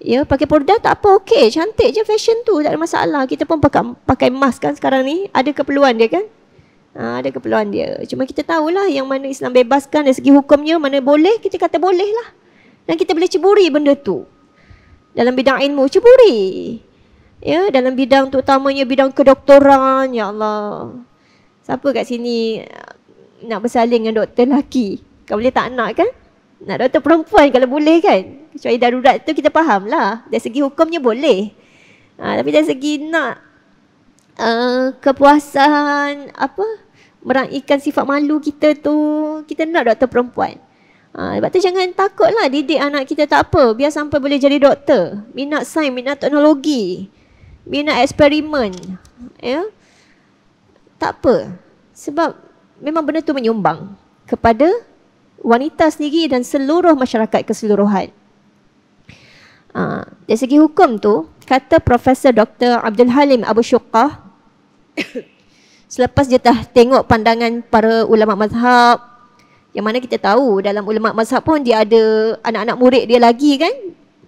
Ya, pakai produk tak apa, okey. Cantik je fashion tu, tak ada masalah. Kita pun pakai, pakai mask kan sekarang ni. Ada keperluan dia kan? Uh, ada keperluan dia. Cuma kita tahulah yang mana Islam bebaskan dari segi hukumnya, mana boleh, kita kata bolehlah. Dan kita boleh ceburi benda tu. Dalam bidang ilmu, ceburi. Ya, dalam bidang terutamanya bidang kedoktoran, ya Allah. Siapa kat sini nak bersaling dengan doktor lelaki? Kau boleh tak nak kan? Nak doktor perempuan kalau boleh kan? Kecuali darurat tu kita faham lah. Dari segi hukumnya boleh. Uh, tapi dari segi nak uh, kepuasan apa meraihkan sifat malu kita tu kita nak doktor perempuan Ha, sebab tu jangan takut lah didik anak kita tak apa Biar sampai boleh jadi doktor Minat sains, minat teknologi Minat eksperimen ya? Tak apa Sebab memang benda tu menyumbang Kepada wanita sendiri dan seluruh masyarakat keseluruhan ha, Dari segi hukum tu Kata Profesor Dr. Abdul Halim Abu Syukah Selepas dia dah tengok pandangan para ulama mazhab yang mana kita tahu dalam ulama mazhab pun dia ada anak-anak murid dia lagi kan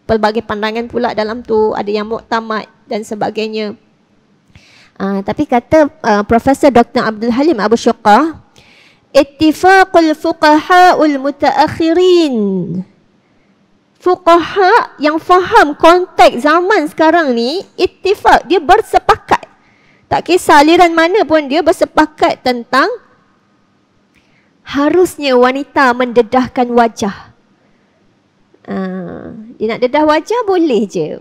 pelbagai pandangan pula dalam tu ada yang muktamad dan sebagainya. Uh, tapi kata uh, Profesor Dr. Abdul Halim Abu Syuqah Ittifaqul fuqaha'ul muta'akhirin Fuqaha' yang faham konteks zaman sekarang ni Ittifaq, dia bersepakat tak kisah aliran mana pun dia bersepakat tentang harusnya wanita mendedahkan wajah. Ha, dia nak dedah wajah boleh je.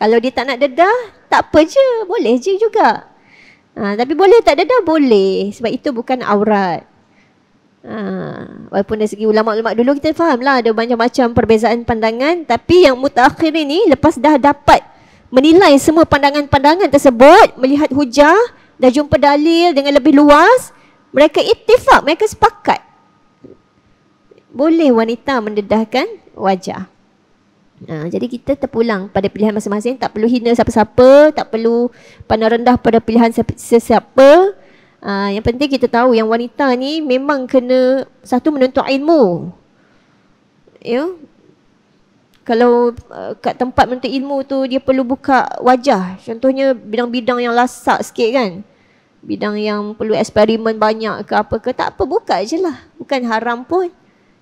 Kalau dia tak nak dedah, tak apa je. Boleh je juga. Ha, tapi boleh tak dedah? Boleh. Sebab itu bukan aurat. Ha, walaupun dari segi ulama-ulama dulu kita faham lah ada banyak macam perbezaan pandangan. Tapi yang mutakhir ini lepas dah dapat menilai semua pandangan-pandangan tersebut, melihat hujah dan jumpa dalil dengan lebih luas, mereka ittifak, mereka sepakat. Boleh wanita mendedahkan wajah. Ha, jadi kita terpulang pada pilihan masing-masing, tak perlu hina siapa-siapa, tak perlu pandang rendah pada pilihan sesiapa. Ha, yang penting kita tahu yang wanita ni memang kena satu menuntut ilmu. Ya, kalau uh, kat tempat menuntut ilmu tu dia perlu buka wajah contohnya bidang-bidang yang lasak sikit kan bidang yang perlu eksperimen banyak ke apa ke tak apa buka je lah bukan haram pun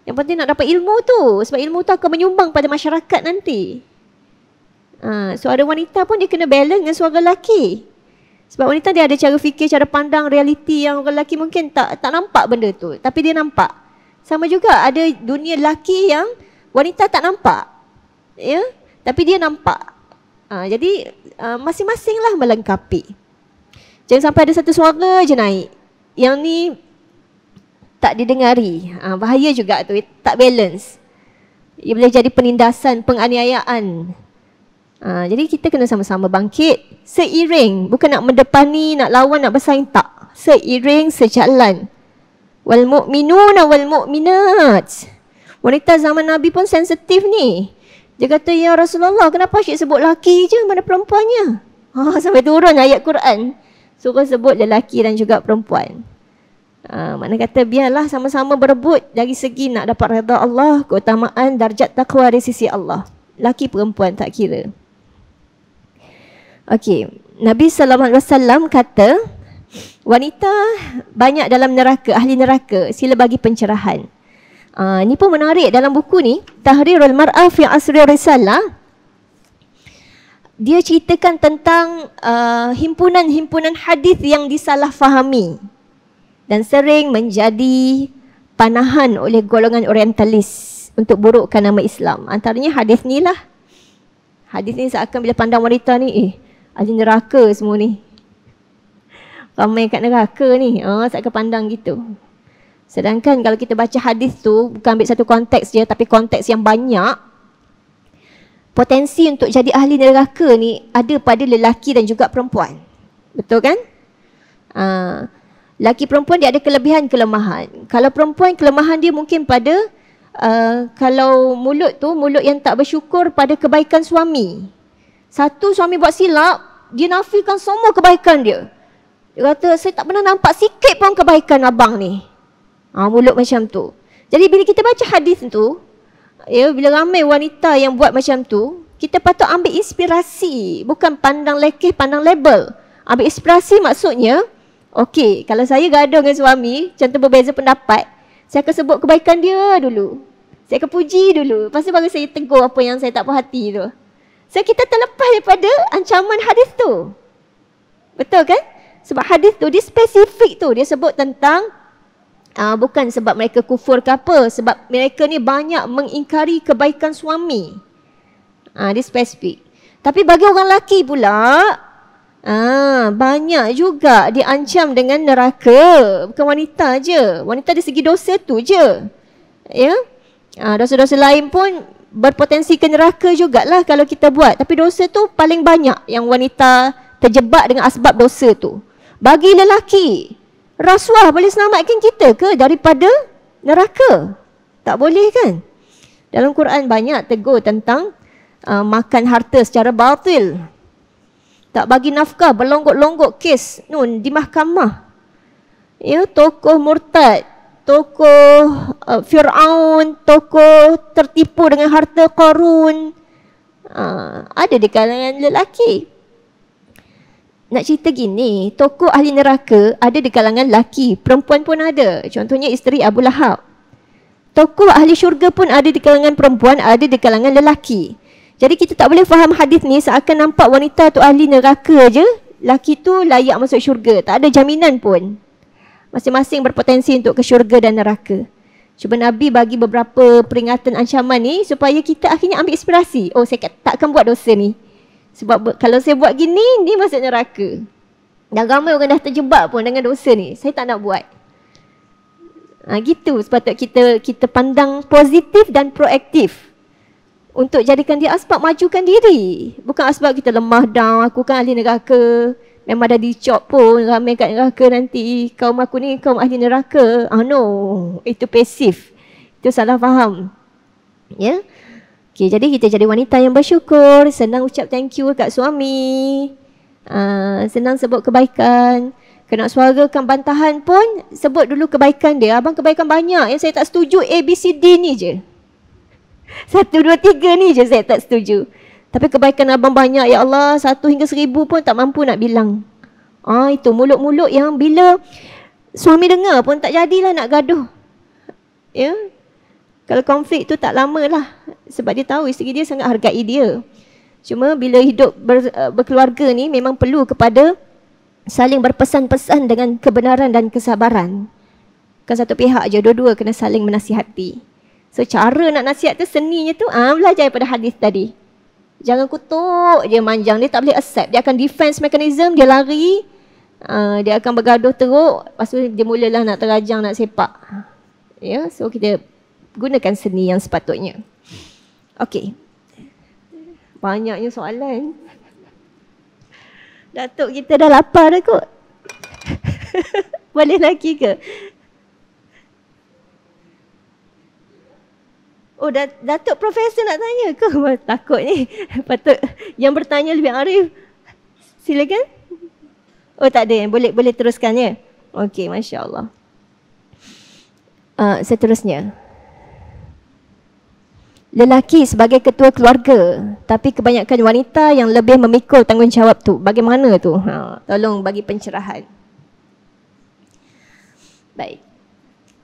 yang penting nak dapat ilmu tu sebab ilmu tu akan menyumbang pada masyarakat nanti ha, suara wanita pun dia kena balance dengan suara lelaki sebab wanita dia ada cara fikir, cara pandang realiti yang orang lelaki mungkin tak tak nampak benda tu. Tapi dia nampak. Sama juga ada dunia lelaki yang wanita tak nampak ya tapi dia nampak ha, jadi uh, ha, masing-masinglah melengkapi jangan sampai ada satu suara je naik yang ni tak didengari ha, bahaya juga tu tak balance ia boleh jadi penindasan penganiayaan ha, jadi kita kena sama-sama bangkit seiring bukan nak mendepani nak lawan nak bersaing tak seiring sejalan wal mu'minuna wal mu'minat wanita zaman nabi pun sensitif ni dia kata, Ya Rasulullah, kenapa asyik sebut lelaki je? Mana perempuannya? Ha, sampai turun ayat Quran. Suruh sebut lelaki dan juga perempuan. Ha, mana kata, biarlah sama-sama berebut dari segi nak dapat redha Allah, keutamaan, darjat takwa dari sisi Allah. Laki perempuan tak kira. Okey, Nabi sallallahu alaihi wasallam kata, wanita banyak dalam neraka, ahli neraka, sila bagi pencerahan. Uh, ah, ni pun menarik dalam buku ni, Tahrirul Mar'ah fi Asri Risalah. Dia ceritakan tentang uh, himpunan-himpunan hadis yang disalahfahami dan sering menjadi panahan oleh golongan orientalis untuk burukkan nama Islam. Antaranya hadis ni lah. Hadis ni seakan bila pandang wanita ni, eh, ada neraka semua ni. Ramai kat neraka ni. Ah, seakan pandang gitu. Sedangkan kalau kita baca hadis tu bukan ambil satu konteks je tapi konteks yang banyak potensi untuk jadi ahli neraka ni ada pada lelaki dan juga perempuan. Betul kan? Ah lelaki perempuan dia ada kelebihan kelemahan. Kalau perempuan kelemahan dia mungkin pada uh, kalau mulut tu mulut yang tak bersyukur pada kebaikan suami. Satu suami buat silap, dia nafikan semua kebaikan dia. Dia kata saya tak pernah nampak sikit pun kebaikan abang ni. Ha, mulut macam tu. Jadi bila kita baca hadis tu, ya bila ramai wanita yang buat macam tu, kita patut ambil inspirasi, bukan pandang lekeh, pandang label. Ambil inspirasi maksudnya, okey, kalau saya gaduh dengan suami, contoh berbeza pendapat, saya akan sebut kebaikan dia dulu. Saya akan puji dulu. Lepas tu baru saya tegur apa yang saya tak puas hati tu. So kita terlepas daripada ancaman hadis tu. Betul kan? Sebab hadis tu dia spesifik tu. Dia sebut tentang Uh, bukan sebab mereka kufur ke apa. Sebab mereka ni banyak mengingkari kebaikan suami. Uh, dia spesifik. Tapi bagi orang lelaki pula, uh, banyak juga diancam dengan neraka. Bukan wanita je. Wanita di segi dosa tu je. Yeah? Ya? Uh, dosa-dosa lain pun berpotensi ke neraka jugalah kalau kita buat. Tapi dosa tu paling banyak yang wanita terjebak dengan asbab dosa tu. Bagi lelaki, rasuah boleh selamatkan kita ke daripada neraka? Tak boleh kan? Dalam Quran banyak tegur tentang uh, makan harta secara batil. Tak bagi nafkah, berlonggok-longgok kes nun di mahkamah. Ya, tokoh murtad, tokoh uh, Fir'aun, tokoh tertipu dengan harta Qarun. Uh, ada di kalangan lelaki nak cerita gini, tokoh ahli neraka ada di kalangan lelaki, perempuan pun ada. Contohnya isteri Abu Lahab. Tokoh ahli syurga pun ada di kalangan perempuan, ada di kalangan lelaki. Jadi kita tak boleh faham hadis ni seakan nampak wanita tu ahli neraka aje. lelaki tu layak masuk syurga. Tak ada jaminan pun. Masing-masing berpotensi untuk ke syurga dan neraka. Cuba Nabi bagi beberapa peringatan ancaman ni supaya kita akhirnya ambil inspirasi. Oh, saya takkan buat dosa ni. Sebab kalau saya buat gini, ni masuk neraka. Dah ramai orang dah terjebak pun dengan dosa ni. Saya tak nak buat. Ha, gitu sepatut kita kita pandang positif dan proaktif. Untuk jadikan dia asbab majukan diri. Bukan asbab kita lemah dah aku kan ahli neraka. Memang dah dicop pun ramai kat neraka nanti. Kaum aku ni kaum ahli neraka. Ah no, itu pasif. Itu salah faham. Ya. Yeah? Okay, jadi kita jadi wanita yang bersyukur. Senang ucap thank you kat suami. Uh, senang sebut kebaikan. Kena suarakan bantahan pun, sebut dulu kebaikan dia. Abang kebaikan banyak. Yang saya tak setuju A, B, C, D ni je. Satu, dua, tiga ni je saya tak setuju. Tapi kebaikan abang banyak. Ya Allah, satu hingga seribu pun tak mampu nak bilang. Ah Itu mulut-mulut yang bila suami dengar pun tak jadilah nak gaduh. Ya? kalau konflik tu tak lama lah sebab dia tahu isteri dia sangat hargai dia cuma bila hidup ber, eh, berkeluarga ni memang perlu kepada saling berpesan-pesan dengan kebenaran dan kesabaran bukan satu pihak je dua-dua kena saling menasihati so cara nak nasihat tu seninya tu ah, belajar daripada hadis tadi jangan kutuk je manjang dia tak boleh accept dia akan defense mechanism dia lari uh, dia akan bergaduh teruk lepas tu dia mulalah nak terajang nak sepak ya yeah? so kita gunakan seni yang sepatutnya. Okey. Banyaknya soalan. Datuk kita dah lapar dah kot. Boleh lagi ke? Oh, Dat- Datuk Profesor nak tanya ke? Takut ni. Patut yang bertanya lebih arif. Silakan. Oh, tak ada. Boleh boleh teruskan ya. Okey, masya-Allah. Uh, seterusnya lelaki sebagai ketua keluarga tapi kebanyakan wanita yang lebih memikul tanggungjawab tu bagaimana tu ha tolong bagi pencerahan baik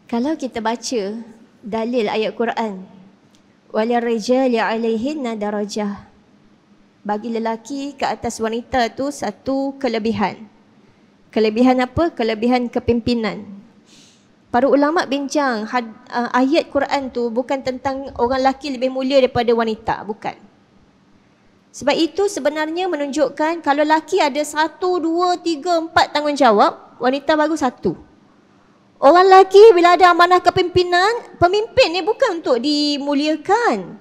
kalau kita baca dalil ayat Quran walil rijali alaihinna darajah bagi lelaki ke atas wanita tu satu kelebihan kelebihan apa kelebihan kepimpinan Para ulama bincang had, uh, ayat Quran tu bukan tentang orang lelaki lebih mulia daripada wanita, bukan. Sebab itu sebenarnya menunjukkan kalau lelaki ada satu, dua, tiga, empat tanggungjawab, wanita baru satu. Orang lelaki bila ada amanah kepimpinan, pemimpin ni bukan untuk dimuliakan.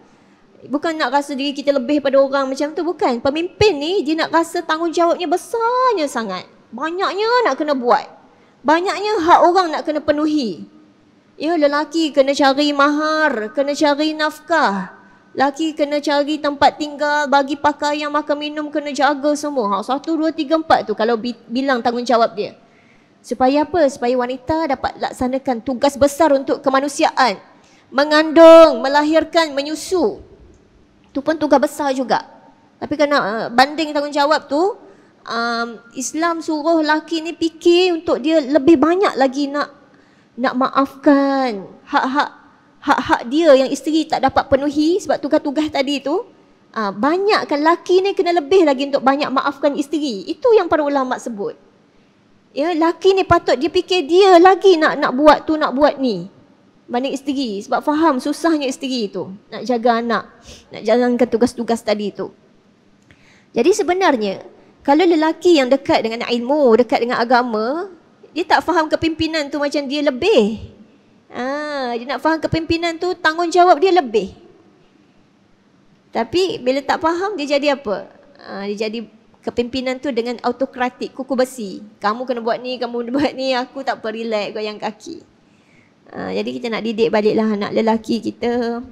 Bukan nak rasa diri kita lebih pada orang macam tu, bukan. Pemimpin ni dia nak rasa tanggungjawabnya besarnya sangat. Banyaknya nak kena buat banyaknya hak orang nak kena penuhi. Ya, lelaki kena cari mahar, kena cari nafkah. Laki kena cari tempat tinggal, bagi pakaian, makan minum, kena jaga semua. Ha, satu, dua, tiga, empat tu kalau bi- bilang tanggungjawab dia. Supaya apa? Supaya wanita dapat laksanakan tugas besar untuk kemanusiaan. Mengandung, melahirkan, menyusu. Tu pun tugas besar juga. Tapi kena eh, banding tanggungjawab tu, um, Islam suruh laki ni fikir untuk dia lebih banyak lagi nak nak maafkan hak-hak hak-hak dia yang isteri tak dapat penuhi sebab tugas-tugas tadi tu uh, banyakkan laki ni kena lebih lagi untuk banyak maafkan isteri itu yang para ulama sebut ya laki ni patut dia fikir dia lagi nak nak buat tu nak buat ni banding isteri sebab faham susahnya isteri tu nak jaga anak nak jalankan tugas-tugas tadi tu jadi sebenarnya kalau lelaki yang dekat dengan ilmu, dekat dengan agama, dia tak faham kepimpinan tu macam dia lebih. Ah, dia nak faham kepimpinan tu tanggungjawab dia lebih. Tapi bila tak faham dia jadi apa? Ah, dia jadi kepimpinan tu dengan autokratik, kuku besi. Kamu kena buat ni, kamu kena buat ni, aku tak apa relax, goyang kaki. Ah, jadi kita nak didik baliklah anak lelaki kita.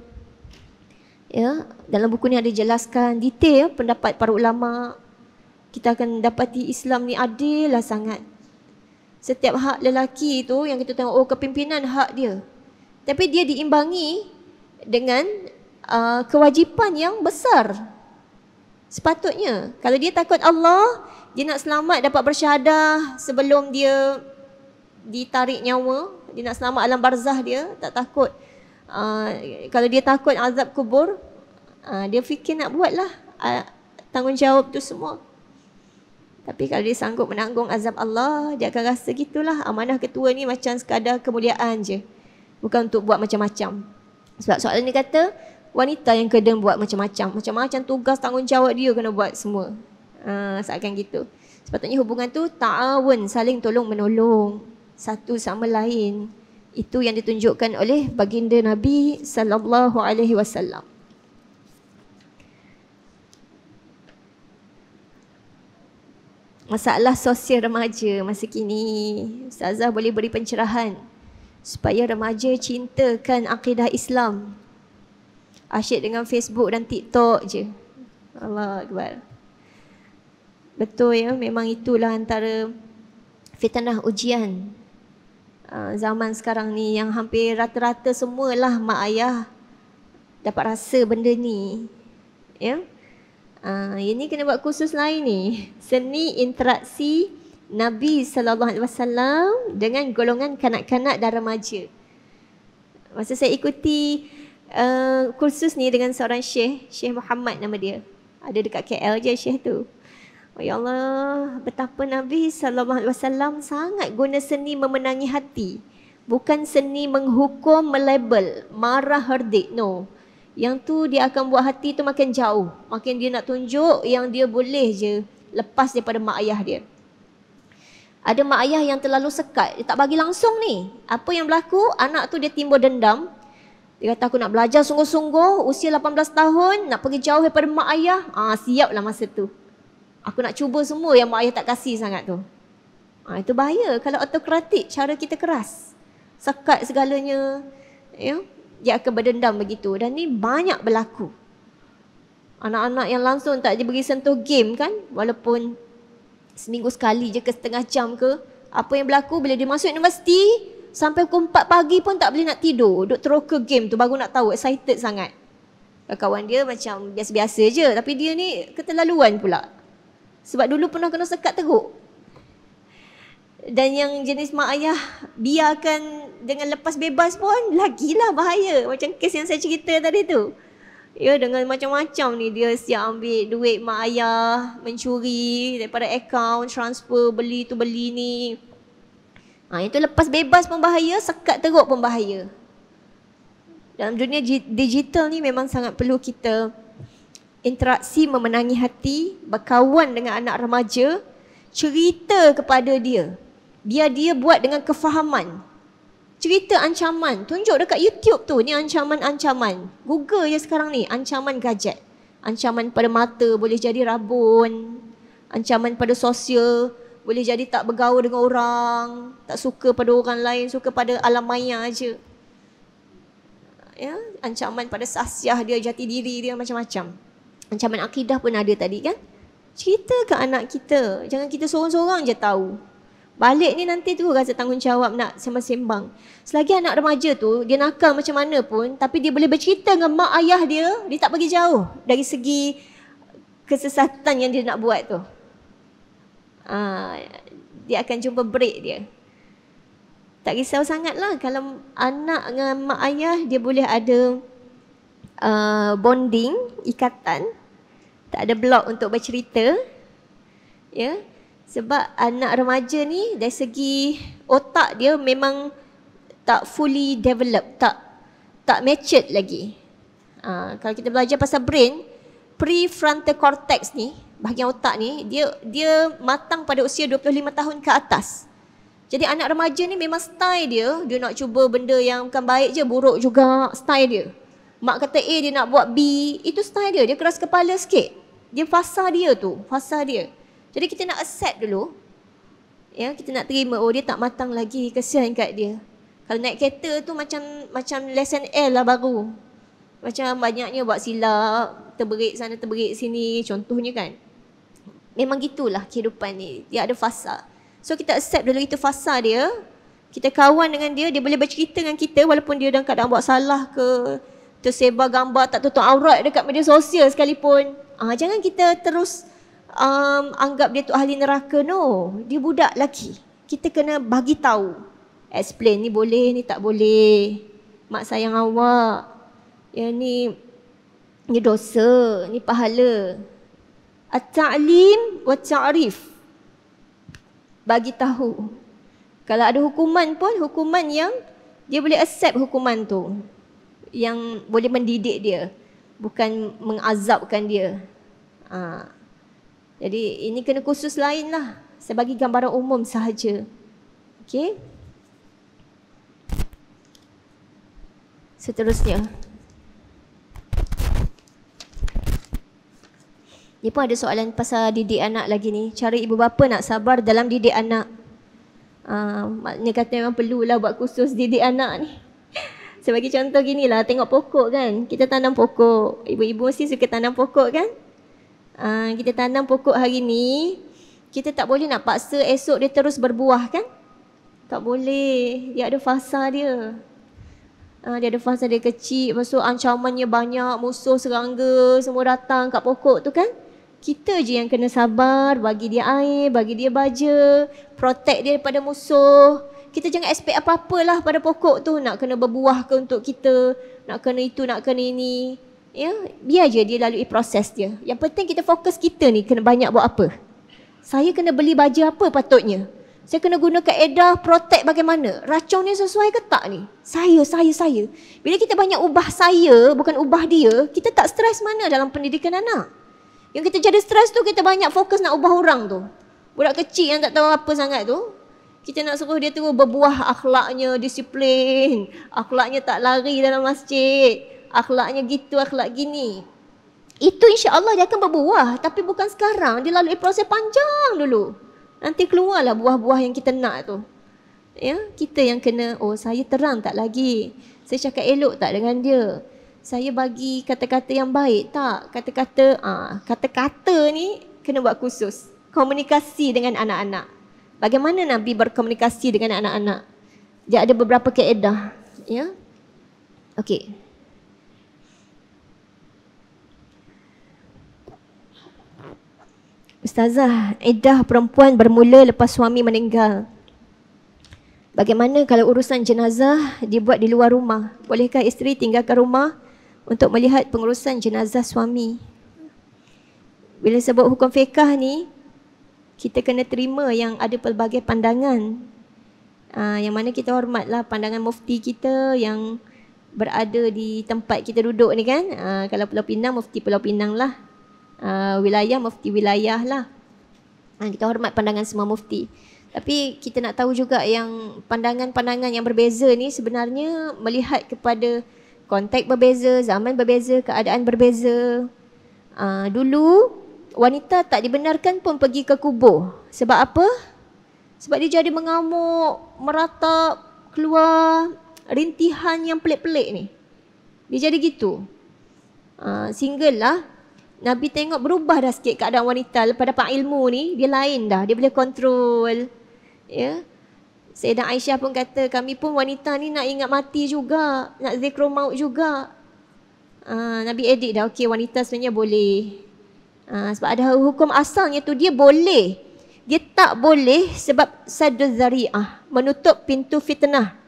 Ya, dalam buku ni ada jelaskan detail pendapat para ulama' kita akan dapati Islam ni adil lah sangat. Setiap hak lelaki itu yang kita tengok, oh kepimpinan hak dia. Tapi dia diimbangi dengan uh, kewajipan yang besar. Sepatutnya, kalau dia takut Allah, dia nak selamat dapat bersyadah sebelum dia ditarik nyawa. Dia nak selamat alam barzah dia, tak takut. Uh, kalau dia takut azab kubur, uh, dia fikir nak buatlah uh, tanggungjawab tu semua. Tapi kalau dia sanggup menanggung azab Allah, dia akan rasa gitulah amanah ketua ni macam sekadar kemuliaan je. Bukan untuk buat macam-macam. Sebab soalan ni kata, wanita yang kena buat macam-macam. Macam-macam tugas tanggungjawab dia kena buat semua. Uh, ha, seakan gitu. Sepatutnya hubungan tu ta'awun, saling tolong menolong. Satu sama lain. Itu yang ditunjukkan oleh baginda Nabi sallallahu alaihi wasallam. masalah sosial remaja masa kini. Ustazah boleh beri pencerahan supaya remaja cintakan akidah Islam. Asyik dengan Facebook dan TikTok je. Allah Akbar. Betul ya, memang itulah antara fitnah ujian ah, zaman sekarang ni yang hampir rata-rata semualah mak ayah dapat rasa benda ni. Ya. Yeah? Ah, ini kena buat kursus lain ni. Seni interaksi Nabi sallallahu alaihi wasallam dengan golongan kanak-kanak dan remaja. Masa saya ikuti uh, kursus ni dengan seorang syekh, Syekh Muhammad nama dia. Ada dekat KL je syekh tu. Oh, ya Allah, betapa Nabi sallallahu alaihi wasallam sangat guna seni memenangi hati. Bukan seni menghukum, melabel, marah, herdik. No. Yang tu dia akan buat hati tu makin jauh. Makin dia nak tunjuk yang dia boleh je lepas daripada mak ayah dia. Ada mak ayah yang terlalu sekat. Dia tak bagi langsung ni. Apa yang berlaku, anak tu dia timbul dendam. Dia kata aku nak belajar sungguh-sungguh. Usia 18 tahun, nak pergi jauh daripada mak ayah. Ah, siaplah masa tu. Aku nak cuba semua yang mak ayah tak kasih sangat tu. Ah, itu bahaya kalau autokratik cara kita keras. Sekat segalanya. Ya dia akan berdendam begitu dan ni banyak berlaku. Anak-anak yang langsung tak diberi sentuh game kan walaupun seminggu sekali je ke setengah jam ke apa yang berlaku bila dia masuk universiti sampai pukul 4 pagi pun tak boleh nak tidur duk teroka game tu baru nak tahu excited sangat. Kawan dia macam biasa-biasa je tapi dia ni keterlaluan pula. Sebab dulu pernah kena sekat teruk dan yang jenis mak ayah biarkan dengan lepas bebas pun lagilah bahaya macam kes yang saya cerita tadi tu ya dengan macam-macam ni dia siap ambil duit mak ayah mencuri daripada akaun transfer beli tu beli ni ha, itu lepas bebas pun bahaya sekat teruk pun bahaya dalam dunia digital ni memang sangat perlu kita interaksi memenangi hati berkawan dengan anak remaja cerita kepada dia biar dia buat dengan kefahaman. Cerita ancaman, tunjuk dekat YouTube tu ni ancaman-ancaman. Google je sekarang ni, ancaman gadget. Ancaman pada mata boleh jadi rabun. Ancaman pada sosial boleh jadi tak bergaul dengan orang, tak suka pada orang lain, suka pada alam maya aje. Ya, ancaman pada sasiah dia, jati diri dia macam-macam. Ancaman akidah pun ada tadi kan? Cerita ke anak kita, jangan kita seorang-seorang je tahu. Balik ni nanti tu rasa tanggungjawab nak sembang-sembang. Selagi anak remaja tu, dia nakal macam mana pun, tapi dia boleh bercerita dengan mak ayah dia, dia tak pergi jauh dari segi kesesatan yang dia nak buat tu. Ha, dia akan jumpa break dia. Tak risau sangatlah kalau anak dengan mak ayah dia boleh ada uh, bonding, ikatan. Tak ada blok untuk bercerita. Ya, yeah? Sebab anak remaja ni dari segi otak dia memang tak fully develop, tak tak matured lagi. Ha, kalau kita belajar pasal brain, prefrontal cortex ni, bahagian otak ni, dia dia matang pada usia 25 tahun ke atas. Jadi anak remaja ni memang style dia, dia nak cuba benda yang bukan baik je, buruk juga style dia. Mak kata A eh, dia nak buat B, itu style dia. Dia keras kepala sikit. Dia fasa dia tu, fasa dia. Jadi kita nak accept dulu. Ya, kita nak terima oh dia tak matang lagi, kasihan kat dia. Kalau naik kereta tu macam macam lesson L lah baru. Macam banyaknya buat silap, terberit sana terberit sini contohnya kan. Memang gitulah kehidupan ni. Dia ada fasa. So kita accept dulu itu fasa dia. Kita kawan dengan dia, dia boleh bercerita dengan kita walaupun dia dalam keadaan buat salah ke tersebar gambar tak tutup aurat dekat media sosial sekalipun. ha, jangan kita terus um, anggap dia tu ahli neraka. No, dia budak lagi. Kita kena bagi tahu. Explain, ni boleh, ni tak boleh. Mak sayang awak. Ya ni, ni dosa, ni pahala. At-ta'lim wa ta'rif. Bagi tahu. Kalau ada hukuman pun, hukuman yang dia boleh accept hukuman tu. Yang boleh mendidik dia. Bukan mengazabkan dia. Haa. Ah, jadi ini kena khusus lain lah. Saya bagi gambaran umum sahaja. Okey? Seterusnya. Ni pun ada soalan pasal didik anak lagi ni. Cara ibu bapa nak sabar dalam didik anak. Uh, maknanya kata memang perlulah buat khusus didik anak ni. Saya bagi contoh lah. Tengok pokok kan. Kita tanam pokok. Ibu-ibu mesti suka tanam pokok kan uh, kita tanam pokok hari ni, kita tak boleh nak paksa esok dia terus berbuah kan? Tak boleh. Dia ada fasa dia. Uh, dia ada fasa dia kecil, lepas ancamannya banyak, musuh serangga semua datang kat pokok tu kan? Kita je yang kena sabar, bagi dia air, bagi dia baja, protect dia daripada musuh. Kita jangan expect apa-apalah pada pokok tu nak kena berbuah ke untuk kita, nak kena itu, nak kena ini ya biar je dia lalui proses dia yang penting kita fokus kita ni kena banyak buat apa saya kena beli baju apa patutnya saya kena gunakan edah protek bagaimana racun ni sesuai ke tak ni saya saya saya bila kita banyak ubah saya bukan ubah dia kita tak stres mana dalam pendidikan anak yang kita jadi stres tu kita banyak fokus nak ubah orang tu budak kecil yang tak tahu apa sangat tu kita nak suruh dia tu berbuah akhlaknya, disiplin. Akhlaknya tak lari dalam masjid akhlaknya gitu, akhlak gini. Itu insya-Allah dia akan berbuah, tapi bukan sekarang, dia lalui proses panjang dulu. Nanti keluarlah buah-buah yang kita nak tu. Ya, kita yang kena, oh saya terang tak lagi. Saya cakap elok tak dengan dia? Saya bagi kata-kata yang baik tak? Kata-kata ah, kata-kata ni kena buat khusus. Komunikasi dengan anak-anak. Bagaimana Nabi berkomunikasi dengan anak-anak? Dia ada beberapa keedah. ya. Okey. Ustazah, iddah perempuan bermula lepas suami meninggal. Bagaimana kalau urusan jenazah dibuat di luar rumah? Bolehkah isteri tinggalkan rumah untuk melihat pengurusan jenazah suami? Bila sebut hukum fiqah ni, kita kena terima yang ada pelbagai pandangan. Aa, ah, yang mana kita hormatlah pandangan mufti kita yang berada di tempat kita duduk ni kan. Aa, ah, kalau Pulau Pinang, mufti Pulau Pinang lah uh, wilayah mufti wilayah lah. Uh, kita hormat pandangan semua mufti. Tapi kita nak tahu juga yang pandangan-pandangan yang berbeza ni sebenarnya melihat kepada konteks berbeza, zaman berbeza, keadaan berbeza. Uh, dulu wanita tak dibenarkan pun pergi ke kubur. Sebab apa? Sebab dia jadi mengamuk, meratap, keluar rintihan yang pelik-pelik ni. Dia jadi gitu. Uh, single lah. Nabi tengok berubah dah sikit keadaan wanita lepas dapat ilmu ni, dia lain dah, dia boleh kontrol. Ya. Sayyidah Aisyah pun kata, kami pun wanita ni nak ingat mati juga, nak zikrul maut juga. Ha, Nabi edit dah, okey wanita sebenarnya boleh. Ha, sebab ada hukum asalnya tu, dia boleh. Dia tak boleh sebab sadu zari'ah, menutup pintu fitnah.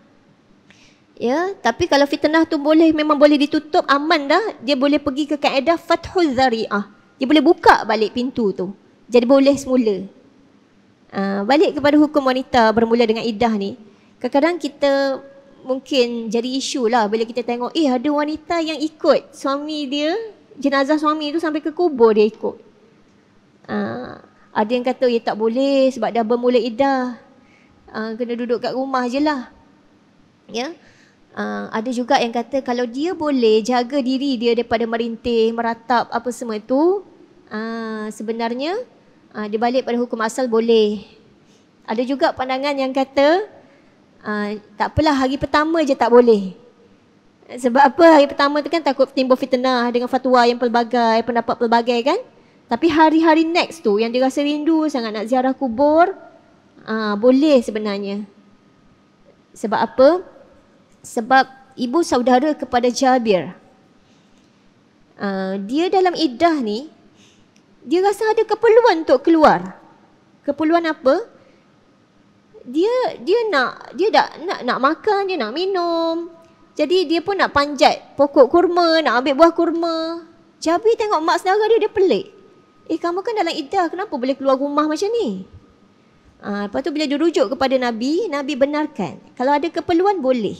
Ya, tapi kalau fitnah tu boleh memang boleh ditutup aman dah, dia boleh pergi ke kaedah fathul zari'ah. Dia boleh buka balik pintu tu. Jadi boleh semula. Uh, balik kepada hukum wanita bermula dengan iddah ni. Kadang-kadang kita mungkin jadi isu lah bila kita tengok, eh ada wanita yang ikut suami dia, jenazah suami tu sampai ke kubur dia ikut. Uh, ada yang kata, ya tak boleh sebab dah bermula iddah. Uh, kena duduk kat rumah je lah. Ya? Yeah? Uh, ada juga yang kata kalau dia boleh jaga diri dia daripada merintih, meratap apa semua itu, uh, sebenarnya uh, dia balik pada hukum asal boleh. Ada juga pandangan yang kata uh, tak apalah hari pertama je tak boleh. Sebab apa hari pertama tu kan takut timbul fitnah dengan fatwa yang pelbagai, pendapat pelbagai kan. Tapi hari-hari next tu yang dia rasa rindu sangat nak ziarah kubur, uh, boleh sebenarnya. Sebab apa? sebab ibu saudara kepada Jabir. Uh, dia dalam iddah ni, dia rasa ada keperluan untuk keluar. Keperluan apa? Dia dia nak dia tak nak nak makan, dia nak minum. Jadi dia pun nak panjat pokok kurma, nak ambil buah kurma. Jabir tengok mak saudara dia, dia pelik. Eh kamu kan dalam iddah, kenapa boleh keluar rumah macam ni? Uh, lepas tu bila dia rujuk kepada Nabi, Nabi benarkan. Kalau ada keperluan boleh.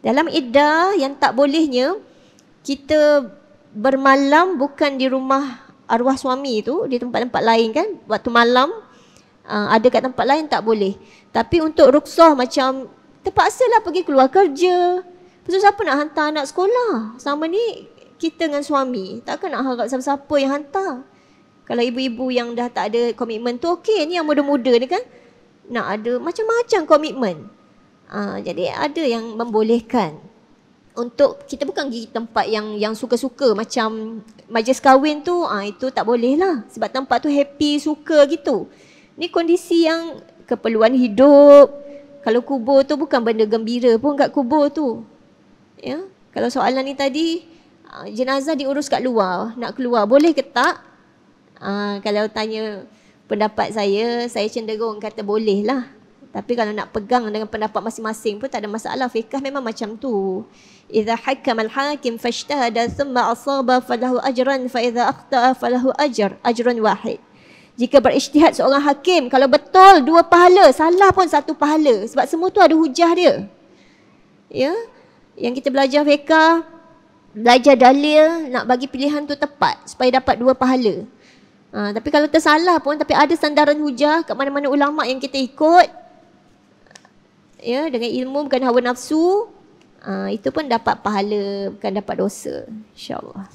Dalam iddah yang tak bolehnya kita bermalam bukan di rumah arwah suami tu di tempat-tempat lain kan waktu malam ah, ada kat tempat lain tak boleh tapi untuk ruksah macam terpaksalah pergi keluar kerja Lepas siapa nak hantar anak sekolah Sama ni kita dengan suami Takkan nak harap siapa-siapa yang hantar Kalau ibu-ibu yang dah tak ada komitmen tu Okey ni yang muda-muda ni kan Nak ada macam-macam komitmen Uh, jadi ada yang membolehkan untuk kita bukan pergi tempat yang yang suka-suka macam majlis kahwin tu ah itu tak boleh lah sebab tempat tu happy suka gitu. Ni kondisi yang keperluan hidup. Kalau kubur tu bukan benda gembira pun kat kubur tu. Ya. Kalau soalan ni tadi ah, jenazah diurus kat luar, nak keluar boleh ke tak? Uh, kalau tanya pendapat saya, saya cenderung kata boleh lah. Tapi kalau nak pegang dengan pendapat masing-masing pun tak ada masalah. Fiqah memang macam tu. Idza hakama al-hakim fashtahada thumma asaba falahu ajran fa idza akhta'a falahu ajr, ajrun wahid. Jika berisytihad seorang hakim, kalau betul dua pahala, salah pun satu pahala. Sebab semua tu ada hujah dia. Ya, Yang kita belajar fiqah, belajar dalil, nak bagi pilihan tu tepat supaya dapat dua pahala. Ha, tapi kalau tersalah pun, tapi ada sandaran hujah kat mana-mana ulama' yang kita ikut, ya dengan ilmu bukan hawa nafsu ha, itu pun dapat pahala bukan dapat dosa insyaallah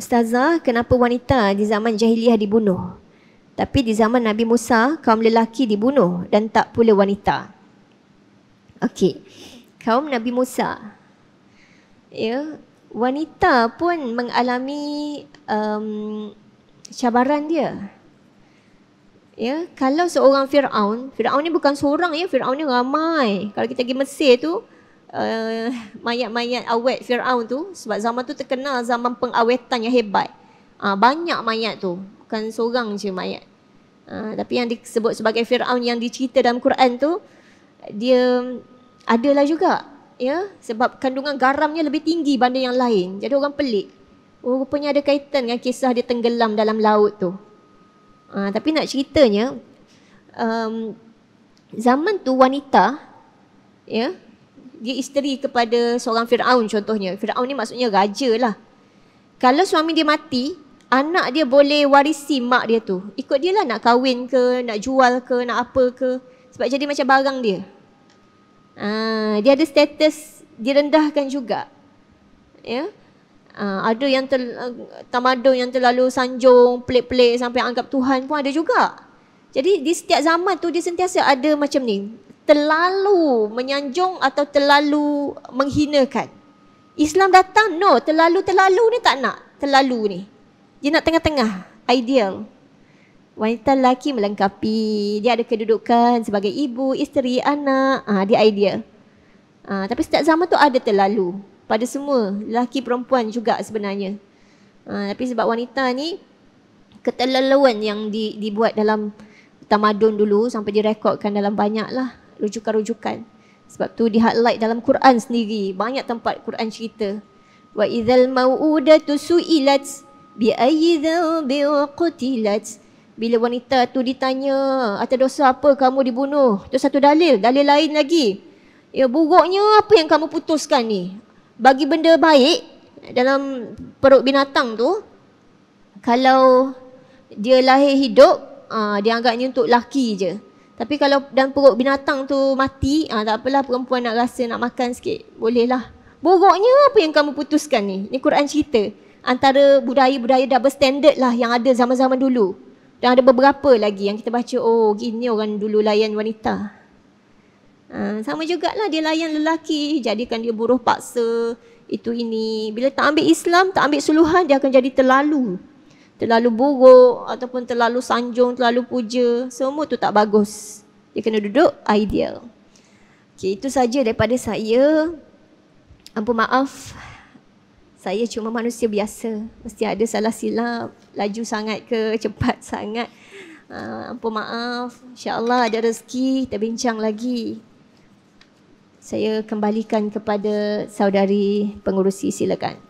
Ustazah, kenapa wanita di zaman jahiliah dibunuh? Tapi di zaman Nabi Musa, kaum lelaki dibunuh dan tak pula wanita. Okey. Kaum Nabi Musa. Ya, wanita pun mengalami um, cabaran dia. Ya, kalau seorang Firaun, Firaun ni bukan seorang ya, Firaun ni ramai. Kalau kita pergi Mesir tu, uh, mayat-mayat awet Firaun tu sebab zaman tu terkenal zaman pengawetan yang hebat. Uh, banyak mayat tu, bukan seorang je mayat. Uh, tapi yang disebut sebagai Firaun yang dicerita dalam Quran tu, dia adalah juga ya sebab kandungan garamnya lebih tinggi banding yang lain jadi orang pelik oh, rupanya ada kaitan dengan kisah dia tenggelam dalam laut tu ha, tapi nak ceritanya um, zaman tu wanita ya dia isteri kepada seorang Fir'aun contohnya Fir'aun ni maksudnya raja lah kalau suami dia mati anak dia boleh warisi mak dia tu ikut dia lah nak kahwin ke nak jual ke nak apa ke sebab jadi macam barang dia Uh, dia ada status direndahkan juga. Ya. Yeah? ada yang ter, tamadun yang terlalu sanjung, pelik-pelik sampai anggap Tuhan pun ada juga. Jadi di setiap zaman tu dia sentiasa ada macam ni. Terlalu menyanjung atau terlalu menghinakan. Islam datang, no. Terlalu-terlalu ni tak nak. Terlalu ni. Dia nak tengah-tengah. Ideal wanita lelaki melengkapi. Dia ada kedudukan sebagai ibu, isteri, anak. Ha, dia idea. Ha, tapi setiap zaman tu ada terlalu. Pada semua. Lelaki perempuan juga sebenarnya. Ha, tapi sebab wanita ni ketelaluan yang di, dibuat dalam tamadun dulu sampai direkodkan dalam banyak lah rujukan-rujukan. Sebab tu di highlight dalam Quran sendiri. Banyak tempat Quran cerita. Wa idzal maw'udatu su'ilat bi ayyidhan bi'uqtilat bila wanita tu ditanya atas dosa apa kamu dibunuh. Itu satu dalil. Dalil lain lagi. Ya buruknya apa yang kamu putuskan ni? Bagi benda baik dalam perut binatang tu kalau dia lahir hidup uh, dia anggapnya untuk laki je. Tapi kalau dan perut binatang tu mati uh, tak apalah perempuan nak rasa nak makan sikit bolehlah. Buruknya apa yang kamu putuskan ni? Ni Quran cerita antara budaya-budaya double standard lah yang ada zaman-zaman dulu. Dan ada beberapa lagi yang kita baca, oh gini orang dulu layan wanita. Ha, sama lah dia layan lelaki, jadikan dia buruh paksa, itu ini. Bila tak ambil Islam, tak ambil suluhan, dia akan jadi terlalu. Terlalu buruk ataupun terlalu sanjung, terlalu puja. Semua tu tak bagus. Dia kena duduk ideal. Okay, itu saja daripada saya. Ampun Maaf saya cuma manusia biasa. Mesti ada salah silap, laju sangat ke, cepat sangat. Uh, ah, ampun maaf, insyaAllah ada rezeki, kita bincang lagi. Saya kembalikan kepada saudari pengurusi, silakan.